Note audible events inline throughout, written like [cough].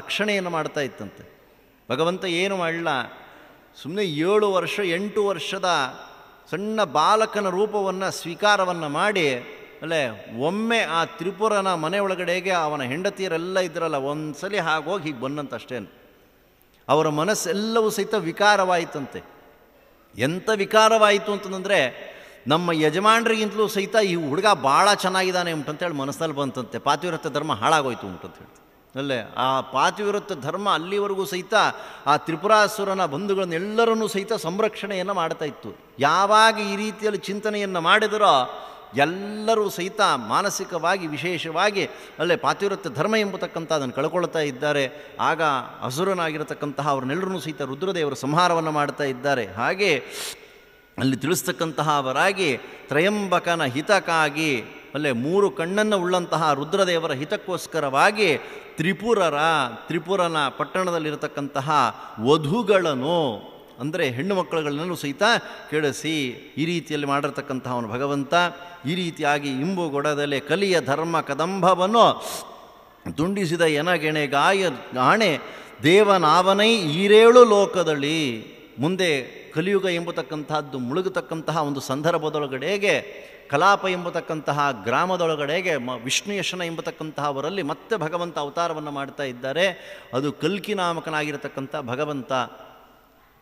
ರಕ್ಷಣೆಯನ್ನು ಮಾಡ್ತಾ ಇತ್ತಂತೆ ಭಗವಂತ ಏನು ಮಾಡಲ್ಲ ಸುಮ್ಮನೆ ಏಳು ವರ್ಷ ಎಂಟು ವರ್ಷದ ಸಣ್ಣ ಬಾಲಕನ ರೂಪವನ್ನು ಸ್ವೀಕಾರವನ್ನು ಮಾಡಿ ಅಲ್ಲೇ ಒಮ್ಮೆ ಆ ತ್ರಿಪುರನ ಮನೆ ಒಳಗಡೆಗೆ ಅವನ ಹೆಂಡತಿಯರೆಲ್ಲ ಇದ್ರಲ್ಲ ಒಂದ್ಸಲಿ ಹಾಗೋಗಿ ಹೀಗೆ ಬಂದಂತಷ್ಟೇನು ಅವರ ಮನಸ್ಸೆಲ್ಲವೂ ಸಹಿತ ವಿಕಾರವಾಯಿತಂತೆ ಎಂಥ ವಿಕಾರವಾಯಿತು ಅಂತಂದರೆ ನಮ್ಮ ಯಜಮಾನ್ರಿಗಿಂತಲೂ ಸಹಿತ ಈ ಹುಡುಗ ಭಾಳ ಚೆನ್ನಾಗಿದ್ದಾನೆ ಉಂಟಂತೇಳಿ ಮನಸ್ಸಲ್ಲಿ ಬಂತಂತೆ ಪಾತಿವ್ರತ ಧರ್ಮ ಹಾಳಾಗೋಯ್ತು ಉಂಟಂತ ಹೇಳ್ತಾರೆ ಅಲ್ಲೇ ಆ ಪಾತಿವಿರುತ್ತ ಧರ್ಮ ಅಲ್ಲಿವರೆಗೂ ಸಹಿತ ಆ ತ್ರಿಪುರಾಸುರನ ಬಂಧುಗಳನ್ನು ಎಲ್ಲರನ್ನೂ ಸಹಿತ ಸಂರಕ್ಷಣೆಯನ್ನು ಮಾಡ್ತಾ ಇತ್ತು ಯಾವಾಗ ಈ ರೀತಿಯಲ್ಲಿ ಚಿಂತನೆಯನ್ನು ಮಾಡಿದರೋ ಎಲ್ಲರೂ ಸಹಿತ ಮಾನಸಿಕವಾಗಿ ವಿಶೇಷವಾಗಿ ಅಲ್ಲೇ ಪಾತಿವೃತ್ತ ಧರ್ಮ ಎಂಬತಕ್ಕಂಥ ಅದನ್ನು ಕಳ್ಕೊಳ್ತಾ ಇದ್ದಾರೆ ಆಗ ಹಸುರನಾಗಿರತಕ್ಕಂತಹ ಅವ್ರನ್ನೆಲ್ಲರೂ ಸಹಿತ ರುದ್ರದೇವರು ಸಂಹಾರವನ್ನು ಮಾಡ್ತಾ ಇದ್ದಾರೆ ಹಾಗೆ ಅಲ್ಲಿ ತಿಳಿಸ್ತಕ್ಕಂತಹ ಅವರಾಗಿ ತ್ರಯಂಬಕನ ಹಿತಕ್ಕಾಗಿ ಅಲ್ಲೇ ಮೂರು ಕಣ್ಣನ್ನು ಉಳ್ಳಂತಹ ರುದ್ರದೇವರ ಹಿತಕ್ಕೋಸ್ಕರವಾಗಿ ತ್ರಿಪುರರ ತ್ರಿಪುರನ ಪಟ್ಟಣದಲ್ಲಿರತಕ್ಕಂತಹ ವಧುಗಳನ್ನು ಅಂದರೆ ಹೆಣ್ಣು ಮಕ್ಕಳುಗಳನ್ನೆಲ್ಲೂ ಸಹಿತ ಕೆಡಿಸಿ ಈ ರೀತಿಯಲ್ಲಿ ಮಾಡಿರ್ತಕ್ಕಂತಹ ಅವನು ಭಗವಂತ ಈ ರೀತಿಯಾಗಿ ಇಂಬುಗೊಡದಲೆ ಕಲಿಯ ಧರ್ಮ ಕದಂಬವನ್ನು ದುಂಡಿಸಿದ ಎನಗೆಣೆ ಗಾಯ ಗಾಣೆ ದೇವನಾವನೈ ಈರೇಳು ಲೋಕದಲ್ಲಿ ಮುಂದೆ ಕಲಿಯುಗ ಎಂಬತಕ್ಕಂತಹದ್ದು ಮುಳುಗತಕ್ಕಂತಹ ಒಂದು ಸಂದರ್ಭದೊಳಗಡೆಗೆ ಕಲಾಪ ಎಂಬತಕ್ಕಂತಹ ಗ್ರಾಮದೊಳಗಡೆಗೆ ಮ ವಿಷ್ಣು ಯಶನ ಎಂಬತಕ್ಕಂತಹವರಲ್ಲಿ ಮತ್ತೆ ಭಗವಂತ ಅವತಾರವನ್ನು ಮಾಡ್ತಾ ಇದ್ದಾರೆ ಅದು ಕಲ್ಕಿ ನಾಮಕನಾಗಿರತಕ್ಕಂಥ ಭಗವಂತ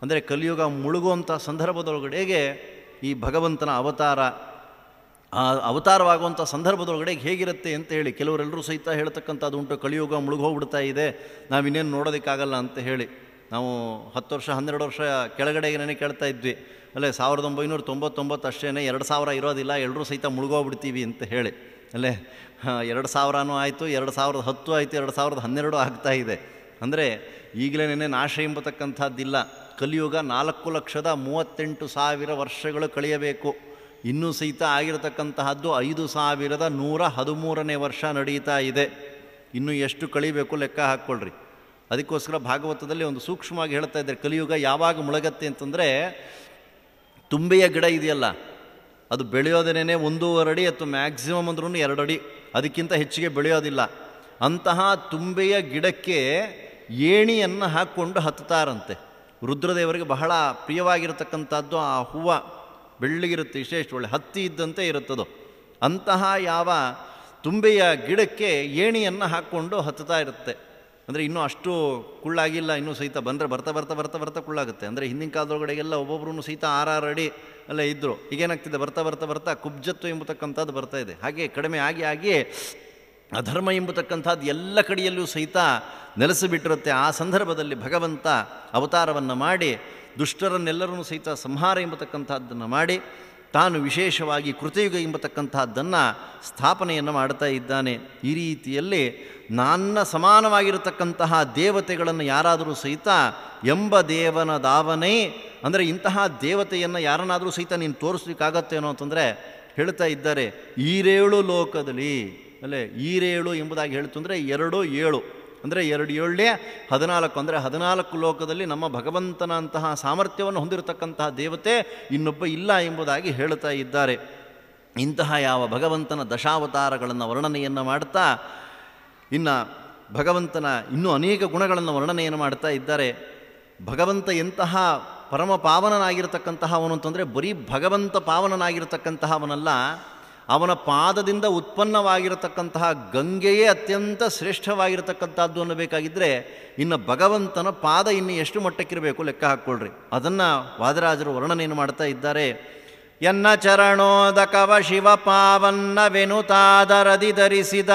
ಅಂದರೆ ಕಲಿಯುಗ ಮುಳುಗುವಂಥ ಸಂದರ್ಭದೊಳಗಡೆಗೆ ಈ ಭಗವಂತನ ಅವತಾರ ಆ ಅವತಾರವಾಗುವಂಥ ಸಂದರ್ಭದೊಳಗಡೆ ಹೇಗಿರುತ್ತೆ ಅಂತ ಹೇಳಿ ಕೆಲವರೆಲ್ಲರೂ ಸಹಿತ ಹೇಳ್ತಕ್ಕಂಥದ್ದು ಉಂಟು ಕಲಿಯುಗ ಮುಳುಗೋಗ್ಬಿಡ್ತಾ ಇದೆ ನಾವಿನ್ನೇನು ನೋಡೋದಕ್ಕಾಗಲ್ಲ ಅಂತ ಹೇಳಿ ನಾವು ಹತ್ತು ವರ್ಷ ಹನ್ನೆರಡು ವರ್ಷ ಏನೇ ಕೇಳ್ತಾ ಇದ್ವಿ ಅಲ್ಲೇ ಸಾವಿರದ ಒಂಬೈನೂರ ತೊಂಬತ್ತೊಂಬತ್ತು ಅಷ್ಟೇ ಎರಡು ಸಾವಿರ ಇರೋದಿಲ್ಲ ಎಲ್ಲರೂ ಸಹಿತ ಮುಳುಗೋಗ್ಬಿಡ್ತೀವಿ ಅಂತ ಹೇಳಿ ಅಲ್ಲೇ ಎರಡು ಸಾವಿರನೂ ಆಯಿತು ಎರಡು ಸಾವಿರದ ಹತ್ತು ಆಯಿತು ಎರಡು ಸಾವಿರದ ಹನ್ನೆರಡು ಆಗ್ತಾ ಇದೆ ಅಂದರೆ ಈಗಲೇ ನೆನೆ ನಾಶ ಎಂಬತಕ್ಕಂಥದ್ದಿಲ್ಲ ಕಲಿಯುಗ ನಾಲ್ಕು ಲಕ್ಷದ ಮೂವತ್ತೆಂಟು ಸಾವಿರ ವರ್ಷಗಳು ಕಳೆಯಬೇಕು ಇನ್ನೂ ಸಹಿತ ಆಗಿರತಕ್ಕಂತಹದ್ದು ಐದು ಸಾವಿರದ ನೂರ ಹದಿಮೂರನೇ ವರ್ಷ ನಡೀತಾ ಇದೆ ಇನ್ನೂ ಎಷ್ಟು ಕಳಿಬೇಕು ಲೆಕ್ಕ ಹಾಕ್ಕೊಳ್ರಿ ಅದಕ್ಕೋಸ್ಕರ ಭಾಗವತದಲ್ಲಿ ಒಂದು ಸೂಕ್ಷ್ಮವಾಗಿ ಹೇಳ್ತಾ ಇದ್ದಾರೆ ಕಲಿಯುಗ ಯಾವಾಗ ಮುಳಗತ್ತೆ ಅಂತಂದರೆ ತುಂಬೆಯ ಗಿಡ ಇದೆಯಲ್ಲ ಅದು ಬೆಳೆಯೋದೇನೇ ಒಂದೂವರೆ ಅಡಿ ಅಥವಾ ಮ್ಯಾಕ್ಸಿಮಮ್ ಅಂದ್ರೂ ಎರಡು ಅಡಿ ಅದಕ್ಕಿಂತ ಹೆಚ್ಚಿಗೆ ಬೆಳೆಯೋದಿಲ್ಲ ಅಂತಹ ತುಂಬೆಯ ಗಿಡಕ್ಕೆ ಏಣಿಯನ್ನು ಹಾಕ್ಕೊಂಡು ಹತ್ತುತ್ತಾರಂತೆ ರುದ್ರದೇವರಿಗೆ ಬಹಳ ಪ್ರಿಯವಾಗಿರತಕ್ಕಂಥದ್ದು ಆ ಹೂವು ಬೆಳ್ಳಗಿರುತ್ತೆ ವಿಶೇಷ ಒಳ್ಳೆ ಹತ್ತಿ ಇದ್ದಂತೆ ಇರುತ್ತದು ಅಂತಹ ಯಾವ ತುಂಬೆಯ ಗಿಡಕ್ಕೆ ಏಣಿಯನ್ನು ಹಾಕ್ಕೊಂಡು ಹತ್ತುತ್ತಾ ಇರುತ್ತೆ ಅಂದರೆ ಇನ್ನೂ ಅಷ್ಟು ಕುಳ್ಳಾಗಿಲ್ಲ ಇನ್ನೂ ಸಹಿತ ಬಂದರೆ ಬರ್ತಾ ಬರ್ತಾ ಬರ್ತಾ ಬರ್ತಾ ಕುಳ್ಳಾಗುತ್ತೆ ಅಂದರೆ ಹಿಂದಿನ ಕಾಲದೊಳಗಡೆಗೆಲ್ಲ ಒಬ್ಬೊಬ್ಬರೂ ಸಹಿತ ಆರಾರು ಅಡಿ ಎಲ್ಲ ಇದ್ದರು ಈಗೇನಾಗ್ತಿದೆ ಬರ್ತಾ ಬರ್ತಾ ಬರ್ತಾ ಕುಬ್ಜತ್ವ ಎಂಬತಕ್ಕಂಥದ್ದು ಬರ್ತಾ ಇದೆ ಹಾಗೆ ಕಡಿಮೆ ಆಗಿ ಆಗಿ ಅಧರ್ಮ ಎಂಬತಕ್ಕಂಥದ್ದು ಎಲ್ಲ ಕಡೆಯಲ್ಲೂ ಸಹಿತ ನೆಲೆಸಿಬಿಟ್ಟಿರುತ್ತೆ ಆ ಸಂದರ್ಭದಲ್ಲಿ ಭಗವಂತ ಅವತಾರವನ್ನು ಮಾಡಿ ದುಷ್ಟರನ್ನೆಲ್ಲರನ್ನೂ ಸಹಿತ ಸಂಹಾರ ಎಂಬತಕ್ಕಂಥದ್ದನ್ನು ಮಾಡಿ ತಾನು ವಿಶೇಷವಾಗಿ ಕೃತಯುಗ ಎಂಬತಕ್ಕಂತಹದ್ದನ್ನು ಸ್ಥಾಪನೆಯನ್ನು ಮಾಡ್ತಾ ಇದ್ದಾನೆ ಈ ರೀತಿಯಲ್ಲಿ ನನ್ನ ಸಮಾನವಾಗಿರತಕ್ಕಂತಹ ದೇವತೆಗಳನ್ನು ಯಾರಾದರೂ ಸಹಿತ ಎಂಬ ದೇವನ ದಾವನೆ ಅಂದರೆ ಇಂತಹ ದೇವತೆಯನ್ನು ಯಾರನ್ನಾದರೂ ಸಹಿತ ನೀನು ತೋರಿಸ್ಲಿಕ್ಕಾಗತ್ತೇನೋ ಅಂತಂದರೆ ಹೇಳ್ತಾ ಇದ್ದಾರೆ ಈರೇಳು ಲೋಕದಲ್ಲಿ ಅಲ್ಲೇ ಈರೇಳು ಎಂಬುದಾಗಿ ಹೇಳ್ತು ಅಂದರೆ ಎರಡು ಏಳು ಅಂದರೆ ಎರಡು ಏಳೇ ಹದಿನಾಲ್ಕು ಅಂದರೆ ಹದಿನಾಲ್ಕು ಲೋಕದಲ್ಲಿ ನಮ್ಮ ಭಗವಂತನಂತಹ ಸಾಮರ್ಥ್ಯವನ್ನು ಹೊಂದಿರತಕ್ಕಂತಹ ದೇವತೆ ಇನ್ನೊಬ್ಬ ಇಲ್ಲ ಎಂಬುದಾಗಿ ಹೇಳುತ್ತಾ ಇದ್ದಾರೆ ಇಂತಹ ಯಾವ ಭಗವಂತನ ದಶಾವತಾರಗಳನ್ನು ವರ್ಣನೆಯನ್ನು ಮಾಡ್ತಾ ಇನ್ನು ಭಗವಂತನ ಇನ್ನೂ ಅನೇಕ ಗುಣಗಳನ್ನು ವರ್ಣನೆಯನ್ನು ಮಾಡ್ತಾ ಇದ್ದಾರೆ ಭಗವಂತ ಎಂತಹ ಪರಮ ಪಾವನನಾಗಿರ್ತಕ್ಕಂತಹವನು ಅಂತಂದರೆ ಬರೀ ಭಗವಂತ ಪಾವನನಾಗಿರತಕ್ಕಂತಹವನಲ್ಲ ಅವನ ಪಾದದಿಂದ ಉತ್ಪನ್ನವಾಗಿರತಕ್ಕಂತಹ ಗಂಗೆಯೇ ಅತ್ಯಂತ ಶ್ರೇಷ್ಠವಾಗಿರತಕ್ಕಂಥದ್ದು ಅನ್ನಬೇಕಾಗಿದ್ದರೆ ಇನ್ನು ಭಗವಂತನ ಪಾದ ಇನ್ನು ಎಷ್ಟು ಮಟ್ಟಕ್ಕಿರಬೇಕು ಲೆಕ್ಕ ಹಾಕ್ಕೊಳ್ರಿ ಅದನ್ನು ವಾದರಾಜರು ವರ್ಣನೆಯನ್ನು ಮಾಡ್ತಾ ಇದ್ದಾರೆ ಎನ್ನ ಚರಣೋದ ಕವ ಶಿವ ಪಾವನ್ನ ವೆನುತಾದರದಿ ಧರಿಸಿದ